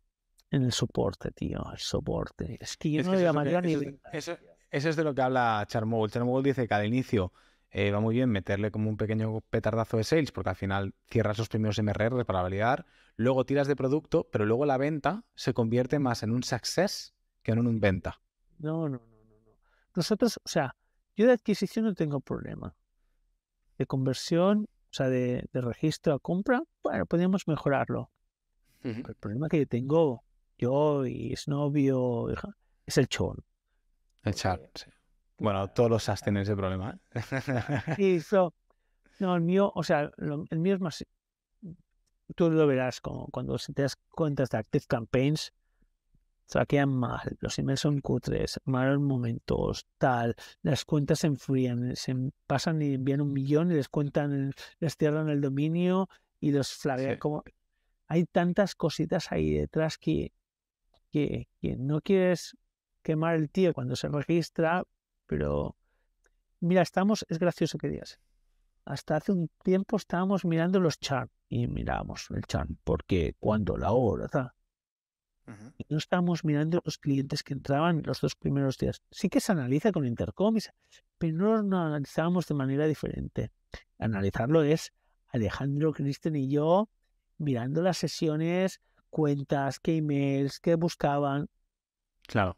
en el soporte, tío, el soporte. Es que yo no que a ni eso, es de lo que habla Charmoul. Charmoul dice que al inicio eh, va muy bien meterle como un pequeño petardazo de sales, porque al final cierras los primeros MRR para validar, luego tiras de producto, pero luego la venta se convierte mm. más en un success que en un venta. No, no, no, no. Nosotros, o sea, yo de adquisición no tengo problema. De conversión, o sea, de, registro a compra, bueno, podríamos mejorarlo. El problema que yo tengo, yo y es novio, es el chon. El chat, sí. Bueno, todos los sas tienen ese problema. ¿eh? Sí, no, el mío, o sea, el mío es más... Tú lo verás como cuando te das cuenta de Active Campaigns, traquean mal, los emails son cutres, malos momentos, tal, las cuentas se enfrían, se pasan y envían un millón y les cuentan, les cierran el dominio y los flaguean como... Hay tantas cositas ahí detrás que, que, que no quieres quemar el tío cuando se registra, pero mira, estamos, es gracioso que digas, hasta hace un tiempo estábamos mirando los chats y mirábamos el chat porque cuando la hora, no estábamos mirando los clientes que entraban los dos primeros días. Sí que se analiza con intercomis, pero no lo analizábamos de manera diferente. Analizarlo es Alejandro, Kristen y yo mirando las sesiones, cuentas, qué emails, qué buscaban. Claro.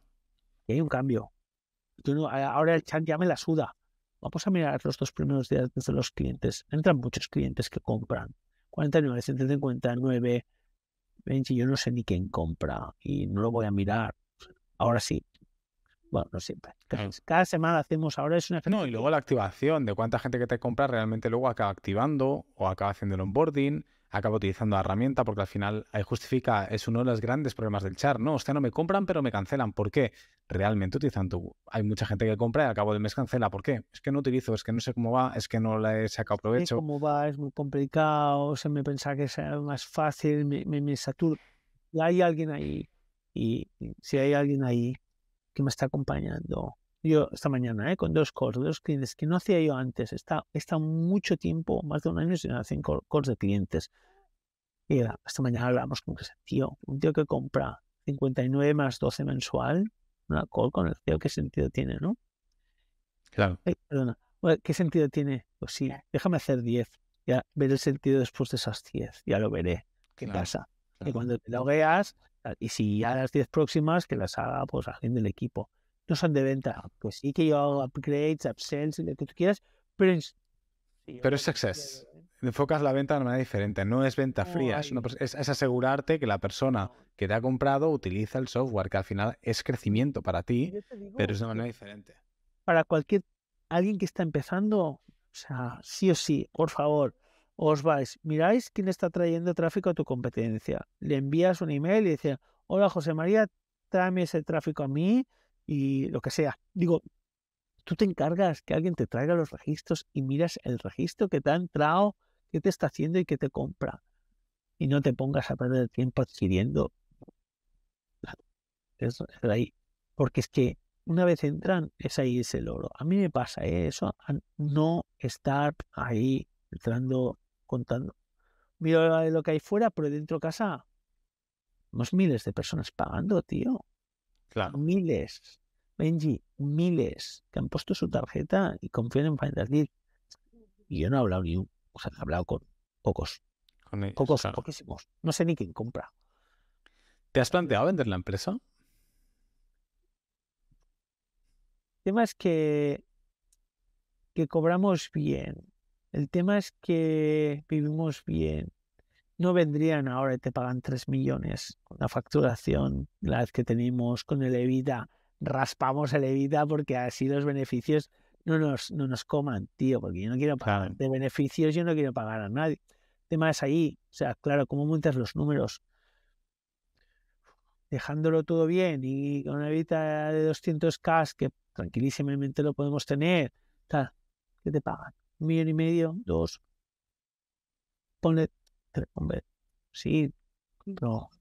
Y hay un cambio ahora el chat ya me la suda. Vamos a mirar los dos primeros días desde los clientes. Entran muchos clientes que compran. 49, 159, yo no sé ni quién compra y no lo voy a mirar. Ahora sí. Bueno, no siempre. Cada, cada semana hacemos, ahora es una... No, y luego la activación de cuánta gente que te compra realmente luego acaba activando o acaba haciendo el onboarding acabo utilizando la herramienta porque al final ahí eh, justifica, es uno de los grandes problemas del char, ¿no? O no me compran pero me cancelan. ¿Por qué? Realmente utilizan tu... Hay mucha gente que compra y al cabo del mes cancela. ¿Por qué? Es que no utilizo, es que no sé cómo va, es que no le he sacado provecho. cómo va, es muy complicado, se me pensaba que sea más fácil, me, me, me hay alguien ahí, y si hay alguien ahí que me está acompañando, yo esta mañana, ¿eh? con dos calls dos clientes que no hacía yo antes. Está, está mucho tiempo, más de un año, sin hacer calls de clientes. Y esta mañana hablamos con ese tío, un tío que compra 59 más 12 mensual, una call con el tío, ¿qué sentido tiene, no? Claro. perdona, ¿qué sentido tiene? Pues sí, déjame hacer 10. Ya veré el sentido después de esas 10, ya lo veré. ¿Qué pasa? Y cuando te veas, y si ya las 10 próximas, que las haga pues alguien del equipo no son de venta. Ah, pues sí que yo hago upgrades, upsells, lo que tú quieras, pero... Es, pero es success. Enfocas la venta de una manera diferente. No es venta fría, es, asegurarte que la persona que te ha comprado utiliza el software, que al final es crecimiento para ti, pero es de una manera diferente. Para cualquier alguien que está empezando, o sea, sí o sí, por favor, os vais, miráis quién está trayendo tráfico a tu competencia. Le envías un email y dices, hola José María, tráeme ese tráfico a mí, y lo que sea. Digo, tú te encargas que alguien te traiga los registros y miras el registro que te ha entrado, qué te está haciendo y que te compra. Y no te pongas a perder tiempo adquiriendo. Es, es ahí. Porque es que una vez entran, es ahí el oro A mí me pasa ¿eh? eso, no estar ahí entrando, contando. mira lo que hay fuera, pero dentro de casa, unos miles de personas pagando, tío. Miles, Benji, miles que han puesto su tarjeta y confían en Fantasy. Y yo no he hablado ni un, o sea, he hablado con pocos. Con pocos, poquísimos. No sé ni quién compra. ¿Te has planteado vender la empresa? El tema es que, que cobramos bien. El tema es que vivimos bien no vendrían ahora y te pagan 3 millones con la facturación, la vez que tenemos con el Evita raspamos el Evita porque así los beneficios no nos, no nos coman, tío, porque yo no quiero pagar de beneficios, yo no quiero pagar a nadie. El tema es ahí, o sea, claro, ¿cómo montas los números? Dejándolo todo bien y con una Evita de 200k que tranquilísimamente lo podemos tener, ¿qué te pagan? ¿Un millón y medio? ¿Dos? Ponle hombre, sí, no. Mm.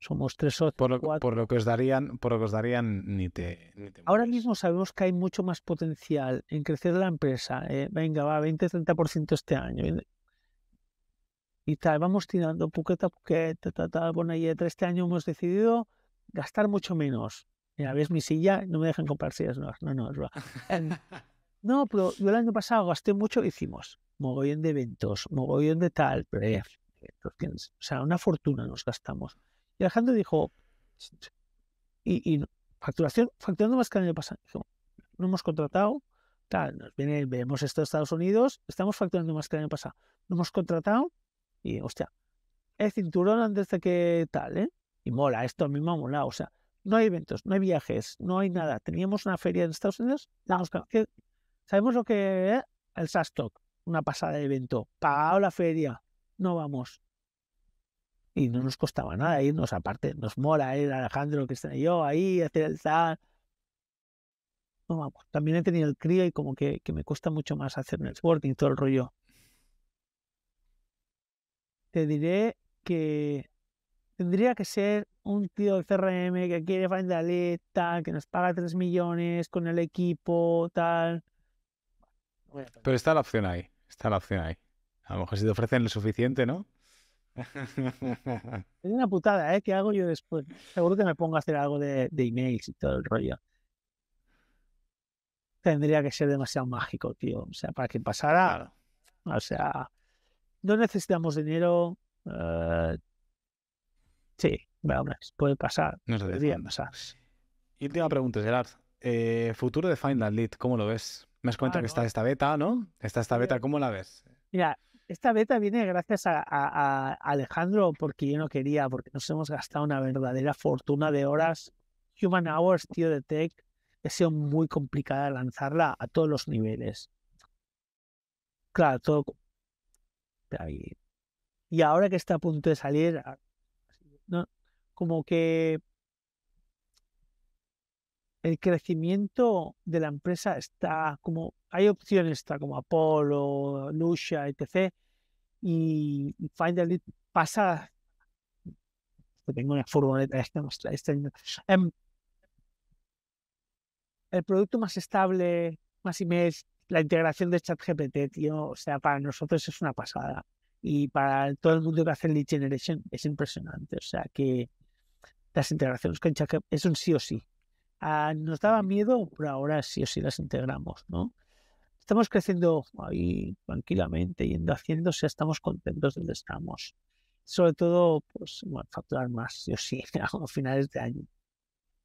Somos tres o por lo, Por lo que os darían, por lo que os darían ni te, Ahora mismo sabemos que hay mucho más potencial en crecer la empresa. ¿eh? venga, va, 20-30% este año. Y tal, vamos tirando puquete, a tal, tal, Bueno, y este año hemos decidido gastar mucho menos. Mira, ves mi silla, no me dejan comprar sillas No, no, es verdad. No, pero yo el año pasado gasté mucho, hicimos mogollón de eventos, mogollón de tal, pero o sea, una fortuna nos gastamos. Y Alejandro dijo, y, facturación, facturando más que el año pasado. Dijo, no hemos contratado, tal, nos viene, vemos esto de Estados Unidos, estamos facturando más que el año pasado. No hemos contratado y, hostia, el cinturón antes de que tal, ¿eh? Y mola, esto a mí me ha molado, o sea, no hay eventos, no hay viajes, no hay nada. Teníamos una feria en Estados Unidos, la, Sabemos lo que es el Sastock, una pasada de evento, pagado la feria, no vamos. Y no nos costaba nada irnos, aparte, nos mola ir ¿eh? Alejandro, que está yo ahí, oh, hacer el tal. No vamos, también he tenido el crío y como que, que me cuesta mucho más hacer networking, todo el rollo. Te diré que tendría que ser un tío de CRM que quiere find que nos paga 3 millones con el equipo, tal. Pues pero está la opción ahí, está la opción ahí. A lo mejor si te ofrecen lo suficiente, ¿no? es una putada, ¿eh? ¿Qué hago yo después? Seguro que me pongo a hacer algo de, emails y todo el rollo. Tendría que ser demasiado mágico, tío. O sea, para que pasara. O sea, no necesitamos dinero. Eh, sí, bueno, puede pasar. No sé. pasar. Y última pregunta, Gerard. Eh, futuro de Final Lead, ¿cómo lo ves? Me has comentado que está esta beta, ¿no? Está esta beta, ¿cómo la ves? Mira, esta beta viene gracias a, a Alejandro porque yo no quería, porque nos hemos gastado una verdadera fortuna de horas, human hours, tío, de tech. Ha sido muy complicada lanzarla a todos los niveles. Claro, todo... Y ahora que está a punto de salir, no, como que el crecimiento de la empresa está como, hay opciones está como Apollo, Lucia, etc. Y Lead pasa, tengo una furgoneta, esta, esta, em, el producto más estable, más email, la integración de ChatGPT, tío, o sea, para nosotros es una pasada. Y para todo el mundo que hace lead generation es impresionante. O sea, que las integraciones con ChatGPT es un sí o sí. Ah, nos daba miedo, pero ahora sí o sí las integramos, ¿no? Estamos creciendo ahí tranquilamente, yendo haciéndose, estamos contentos donde estamos. Sobre todo, pues, bueno, facturar más, sí o sí, a finales de año.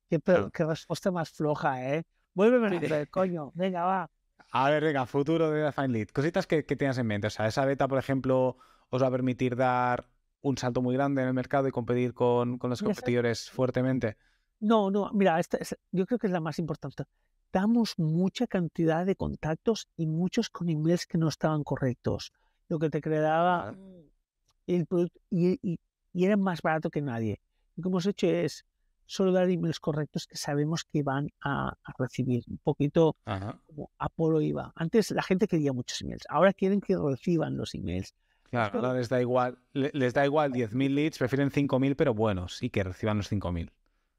Qué, respuesta más floja, ¿eh? ¡Vuelve a ver, coño, venga, va. A ver, venga, futuro de Fine Lead. Cositas que, que tengas en mente. O sea, esa beta, por ejemplo, os va a permitir dar un salto muy grande en el mercado y competir con, con los competidores fuertemente. No, no, mira, esta yo creo que es la más importante. Damos mucha cantidad de contactos y muchos con emails que no estaban correctos, lo que te creaba el producto y, era más barato que nadie. Lo que hemos hecho es solo dar emails correctos que sabemos que van a, recibir. Un poquito a como iba. Antes la gente quería muchos emails, ahora quieren que reciban los emails. Claro, les da igual, les da igual 10.000 leads, prefieren 5.000 pero buenos y que reciban los 5.000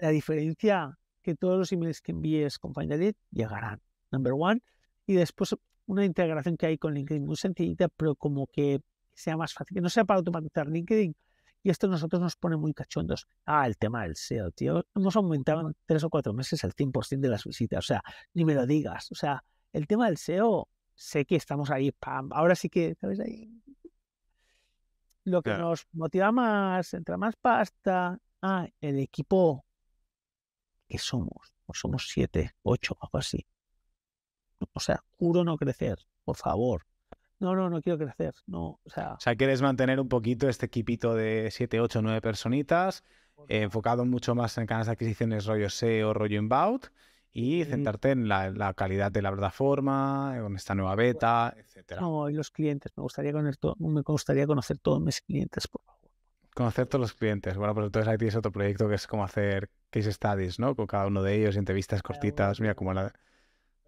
la diferencia que todos los emails que envíes con Findalit llegarán, number one. Y después una integración que hay con LinkedIn muy sencillita, pero como que sea más fácil, que no sea para automatizar LinkedIn. Y esto a nosotros nos pone muy cachondos. Ah, el tema del SEO, tío. Hemos aumentado en tres o cuatro meses el 100% de las visitas. O sea, ni me lo digas. O sea, el tema del SEO, sé que estamos ahí, pam. Ahora sí que, ¿sabes? Lo que nos motiva más, entra más pasta. Ah, el equipo ¿qué somos? Pues somos siete, ocho, algo así. O sea, juro no crecer, por favor. No, no, no quiero crecer. No, o sea. O sea, quieres mantener un poquito este equipito de siete, ocho, nueve personitas, eh, enfocado mucho más en canales de adquisiciones rollo SEO, rollo inbound, y centrarte en la, calidad de la plataforma, en eh, esta nueva beta, etcétera. No, y los clientes. Me gustaría, conocer me gustaría conocer todos mis clientes, por favor. Conocer todos los clientes. Bueno, pues entonces ahí tienes otro proyecto que es como hacer case studies, ¿no? Con cada uno de ellos, entrevistas cortitas. Mira cómo la.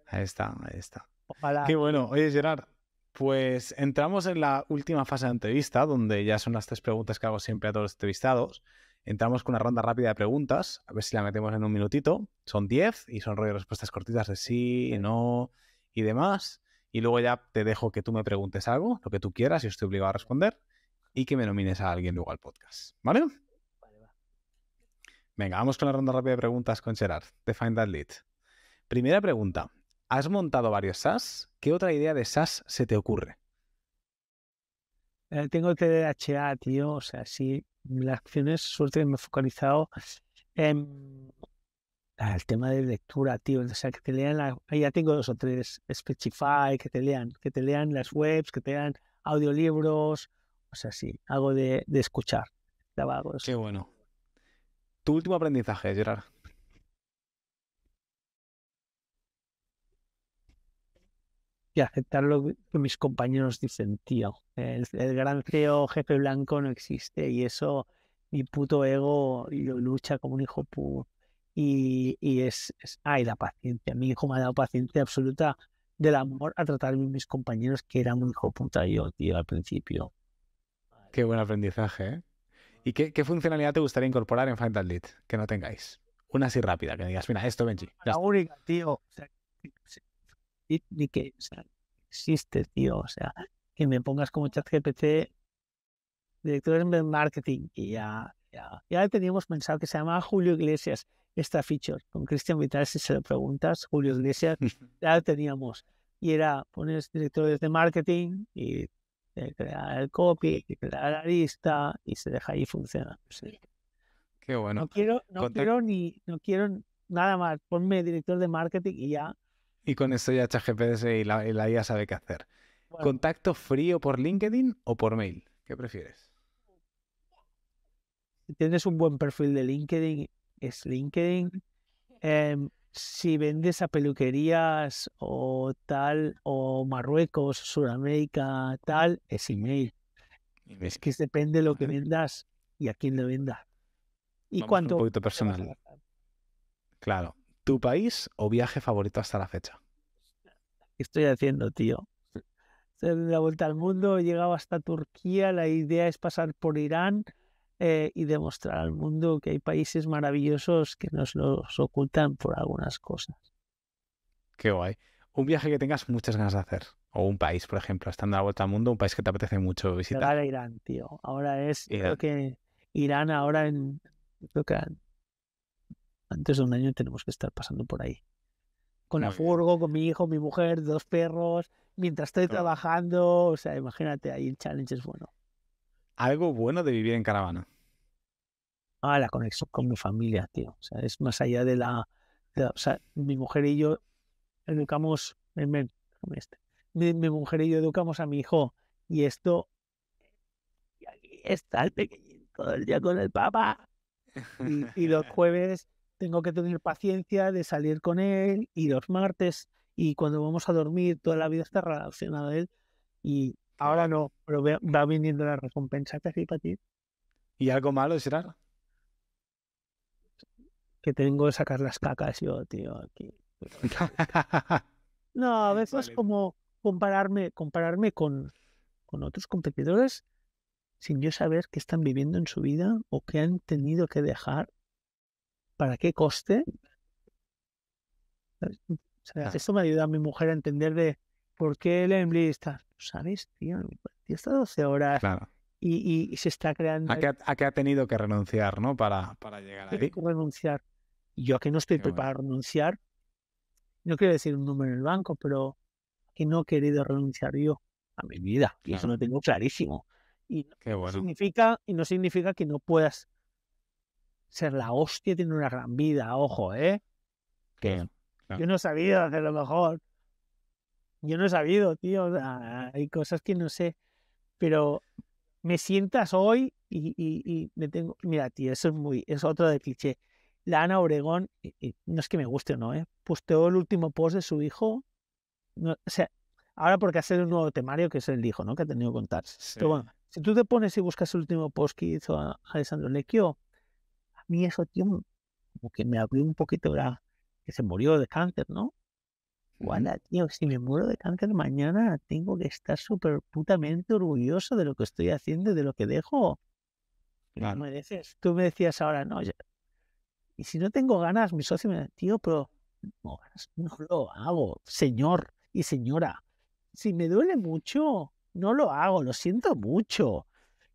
Ahí está, ahí está. Ojalá. Qué bueno. Oye, Gerard, pues entramos en la última fase de entrevista, donde ya son las tres preguntas que hago siempre a todos los entrevistados. Entramos con una ronda rápida de preguntas, a ver si la metemos en un minutito. Son diez y son rollo respuestas cortitas de sí, no y demás. Y luego ya te dejo que tú me preguntes algo, lo que tú quieras, y estoy obligado a responder y que me nomines a alguien luego al podcast. ¿Vale? vale Venga, vamos con la ronda rápida de preguntas con Gerard, de That Lead. Primera pregunta. ¿Has montado varios SaaS? ¿Qué otra idea de SaaS se te ocurre? Eh, tengo TDHA, tío. O sea, sí, las acciones, suerte me he focalizado en ah, el tema de lectura, tío. O sea, que te lean, ya tengo dos o tres, Specify, que te lean, que te lean las webs, que te lean audiolibros, sea, sí. algo de, de escuchar. Qué bueno. Tu último aprendizaje, Gerard. y aceptar lo que mis compañeros dicen, tío. El, gran feo jefe blanco no existe y eso mi puto ego lo lucha como un hijo puro. Y, es, ay, la paciencia. Mi hijo me ha dado paciencia absoluta del amor a tratar a mis compañeros que eran un hijo puta yo, tío, al principio. Qué buen aprendizaje, ¿eh? ¿Y qué, funcionalidad te gustaría incorporar en Find That Lead que no tengáis? Una así rápida, que digas, mira, esto, Benji. La única, tío. ni que existe, tío. O sea, que me pongas como chat GPT director de marketing y ya, ya, teníamos pensado que se llamaba Julio Iglesias esta feature. Con Cristian Vital, si se lo preguntas, Julio Iglesias, ya teníamos. Y era, pones directores de marketing y de crear el copy, de crear la lista y se deja ahí funcionar. Qué bueno. No quiero, no ni, no quiero nada más. Ponme director de marketing y ya. Y con esto ya echa GPS y la IA sabe qué hacer. ¿Contacto frío por LinkedIn o por mail? ¿Qué prefieres? Si tienes un buen perfil de LinkedIn, es LinkedIn si vendes a peluquerías o tal, o Marruecos, Sudamérica, tal, es email. Es que depende de lo que vendas y a quién le vendas. Y cuánto. Un poquito personal. Claro. ¿Tu país o viaje favorito hasta la fecha? ¿Qué estoy haciendo, tío? Estoy la vuelta al mundo, he llegado hasta Turquía, la idea es pasar por Irán, eh, y demostrar al mundo que hay países maravillosos que nos los ocultan por algunas cosas. Qué guay. Un viaje que tengas muchas ganas de hacer. O un país, por ejemplo, estando a la vuelta al mundo, un país que te apetece mucho visitar. Ahora Irán, tío. Ahora es, Irán. creo que Irán ahora en, creo que antes de un año tenemos que estar pasando por ahí. Con la furgo, con mi hijo, mi mujer, dos perros, mientras estoy trabajando. O sea, imagínate, ahí el challenge es bueno algo bueno de vivir en caravana? Ah, la conexión con mi familia, tío. O sea, es más allá de la, O sea, mi mujer y yo educamos. En, este, mi, mujer y yo educamos a mi hijo y esto. Y aquí está el pequeñito todo el día con el papá. Y, los jueves tengo que tener paciencia de salir con él y los martes y cuando vamos a dormir toda la vida está relacionada a él y, Ahora no, pero va viniendo la recompensa casi para ti. ¿Y algo malo será? Que tengo que sacar las cacas yo, tío, aquí. No, a veces como compararme, compararme con, con otros competidores sin yo saber qué están viviendo en su vida o qué han tenido que dejar, para qué coste. Ah. Esto me ayuda a mi mujer a entender de, ¿por qué el está...? ¿Sabes, tío? Ya está 12 horas. Y, se está creando. ¿A qué, ha tenido que renunciar, no? Para, para llegar ahí. que renunciar. Yo que no estoy preparado renunciar, no quiero decir un número en el banco, pero que no he querido renunciar yo a mi vida. Y eso lo tengo clarísimo. Y qué bueno. no significa, y no significa que no puedas ser la hostia y tener una gran vida, ojo, ¿eh? Que yo no sabía sabido hacer lo mejor yo no he sabido, tío. hay cosas que no sé. Pero me sientas hoy y, me tengo. Mira, tío, eso es muy, es otro de cliché. La Ana Obregón, no es que me guste o no, ¿eh? Posteó el último post de su hijo. o sea, ahora porque hacer un nuevo temario que es el hijo, ¿no? Que ha tenido que contar. Pero bueno, si tú te pones y buscas el último post que hizo Alessandro Lecchio, a mí eso, tío, como que me abrió un poquito la. que se murió de cáncer, ¿no? si me muero de cáncer mañana, tengo que estar súper putamente orgulloso de lo que estoy haciendo y de lo que dejo. Tú me decías ahora, no. Y si no tengo ganas, mi socio me dice, tío, pero no, lo hago, señor y señora. Si me duele mucho, no lo hago, lo siento mucho.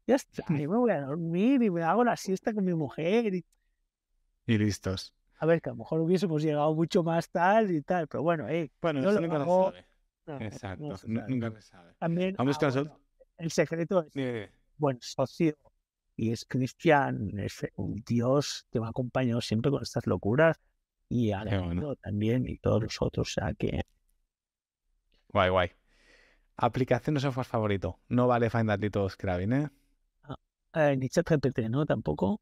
Ya está, yo me voy a dormir y me hago la siesta con mi mujer. y listos. A ver, que a lo mejor hubiésemos llegado mucho más tal y tal, pero bueno, eh, Bueno, no eso nunca sabe. Exacto, nunca se sabe. Ah, el secreto es, bueno, socio y es cristian, es un dios que va acompañado siempre con estas locuras y Alejandro también y todos los otros, o sea que... Guay, guay. Aplicación de software favorito. No vale Find That Little Scrabbing, ¿eh? Ah, eh, ni ¿no? Tampoco.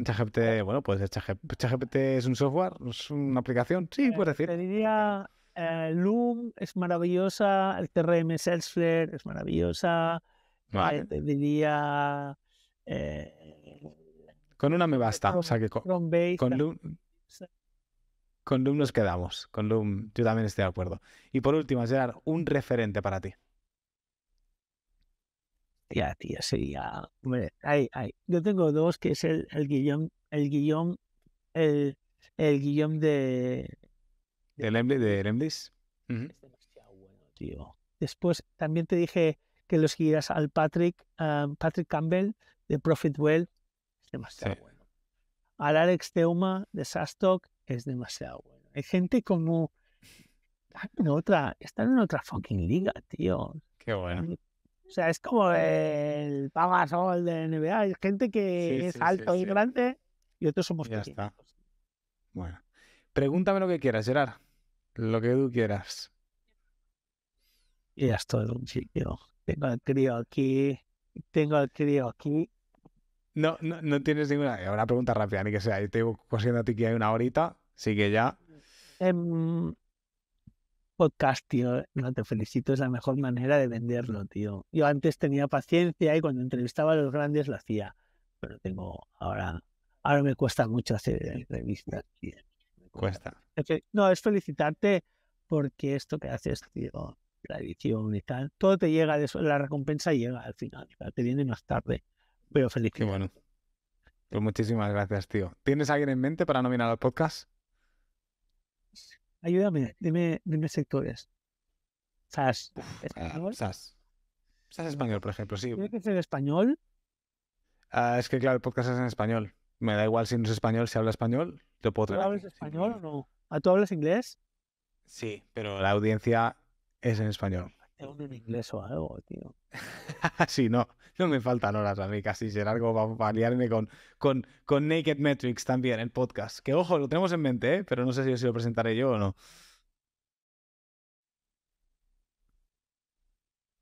ChatGPT, eh. bueno, pues ChatGPT es un software, es una aplicación, sí, eh, puedes decir. Te diría, eh, Loom es maravillosa, el TRM Salesforce es maravillosa, te diría... con una me basta, o sea que con, Loom... Con Loom nos quedamos, con Loom yo también estoy de acuerdo. Y por último, Gerard, un referente para ti. Ya, tío, sería. Hombre, Yo tengo dos, que es el, el guión, el guión, el, el guión de. ¿Del de, de, Es demasiado bueno, tío. Después también te dije que los guías al Patrick, ah, Patrick Campbell, de Profit Well, es demasiado bueno. Al Alex Teuma, de Sastock, es demasiado bueno. Hay gente como. Están en otra, están en otra fucking liga, tío. Qué bueno. O sea, es como el Pagasol de NBA. Hay gente que es alto y grande y otros somos pequeños. Bueno, pregúntame lo que quieras, Gerard. Lo que tú quieras. ya estoy, un sitio. Tengo el crío aquí. Tengo el crío aquí. No, no, tienes ninguna. Una pregunta rápida, ni que sea. Yo te digo, a ti que hay una horita, así que ya. Em, podcast, tío. No, te felicito, es la mejor manera de venderlo, tío. Yo antes tenía paciencia y cuando entrevistaba a los grandes lo hacía. Pero tengo ahora, ahora me cuesta mucho hacer entrevistas, tío. Cuesta. No, es felicitarte porque esto que haces, tío, la edición y tal, todo te llega, la recompensa llega al final, te viene más tarde. Pero felicito. Qué bueno. Pues muchísimas gracias, tío. ¿Tienes alguien en mente para nominar al podcast? Ayúdame, eh, dime, dime sectores. SAS. Ah, ¿Español? SAS. español, por ejemplo, sí. ¿Tiene que ser español? Ah, es que, claro, el podcast es en español. Me da igual si no es español, si habla español, te puedo ¿Tú hablas español o no? ¿Ah, ¿Tú hablas inglés? Sí, pero la audiencia es en español en inglés o algo, tío. sí, no, no me faltan horas a mí casi, será algo para, para con, con, con, Naked Metrics también, el podcast. Que ojo, lo tenemos en mente, ¿eh? pero no sé si, si lo presentaré yo o no.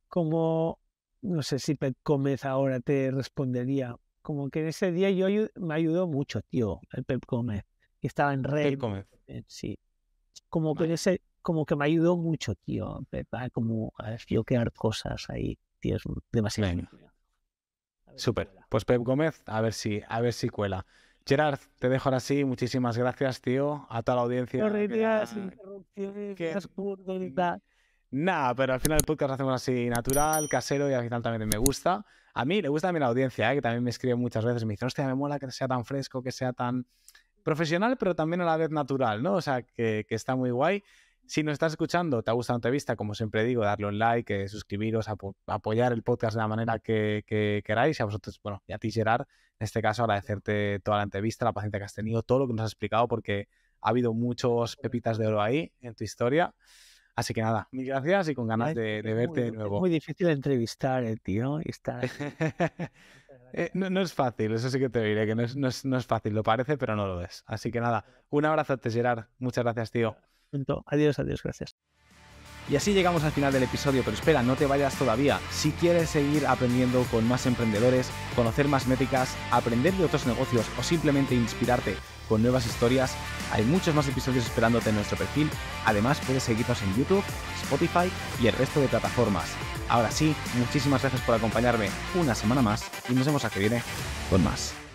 Como, no sé si Pep Gómez ahora te respondería. Como que en ese día yo me ayudó mucho, tío, el Pep Gómez. Que estaba en red. Eh, sí. Como que en ese, como que me ayudó mucho, tío, para como desbloquear cosas ahí, tío, es demasiado. Súper. Pues Pep Gómez, a ver si, a ver si cuela. Gerard, te dejo ahora sí. Muchísimas gracias, tío. A toda la audiencia. que, interrupciones, Nada, pero al final el podcast lo hacemos así natural, casero y al final también me gusta. A mí le gusta también la audiencia, ¿eh? que también me escribe muchas veces. Me dice, hostia, me mola que sea tan fresco, que sea tan profesional, pero también a la vez natural, ¿no? O sea, que, que está muy guay. Si nos estás escuchando, te ha gustado la entrevista, como siempre digo, darle un like, eh, suscribiros, apoyar el podcast de la manera que, queráis. Y a vosotros, bueno, y a ti, Gerard, en este caso, agradecerte toda la entrevista, la paciencia que has tenido, todo lo que nos has explicado, porque ha habido muchos pepitas de oro ahí en tu historia. Así que nada, mil gracias y con ganas de, verte de nuevo. Es muy difícil entrevistar, el eh, tío. Y estar... Eh, no, es fácil, eso sí que te diré, que no es, no, es, no es, fácil, lo parece, pero no lo es. Así que nada, un abrazo a ti, Gerard. Muchas gracias, tío. Adiós, adiós, gracias. Y así llegamos al final del episodio, pero espera, no te vayas todavía. Si quieres seguir aprendiendo con más emprendedores, conocer más métricas, aprender de otros negocios o simplemente inspirarte con nuevas historias, hay muchos más episodios esperándote en nuestro perfil. Además, puedes seguirnos en YouTube, Spotify y el resto de plataformas. Ahora sí, muchísimas gracias por acompañarme una semana más y nos vemos a que viene con más.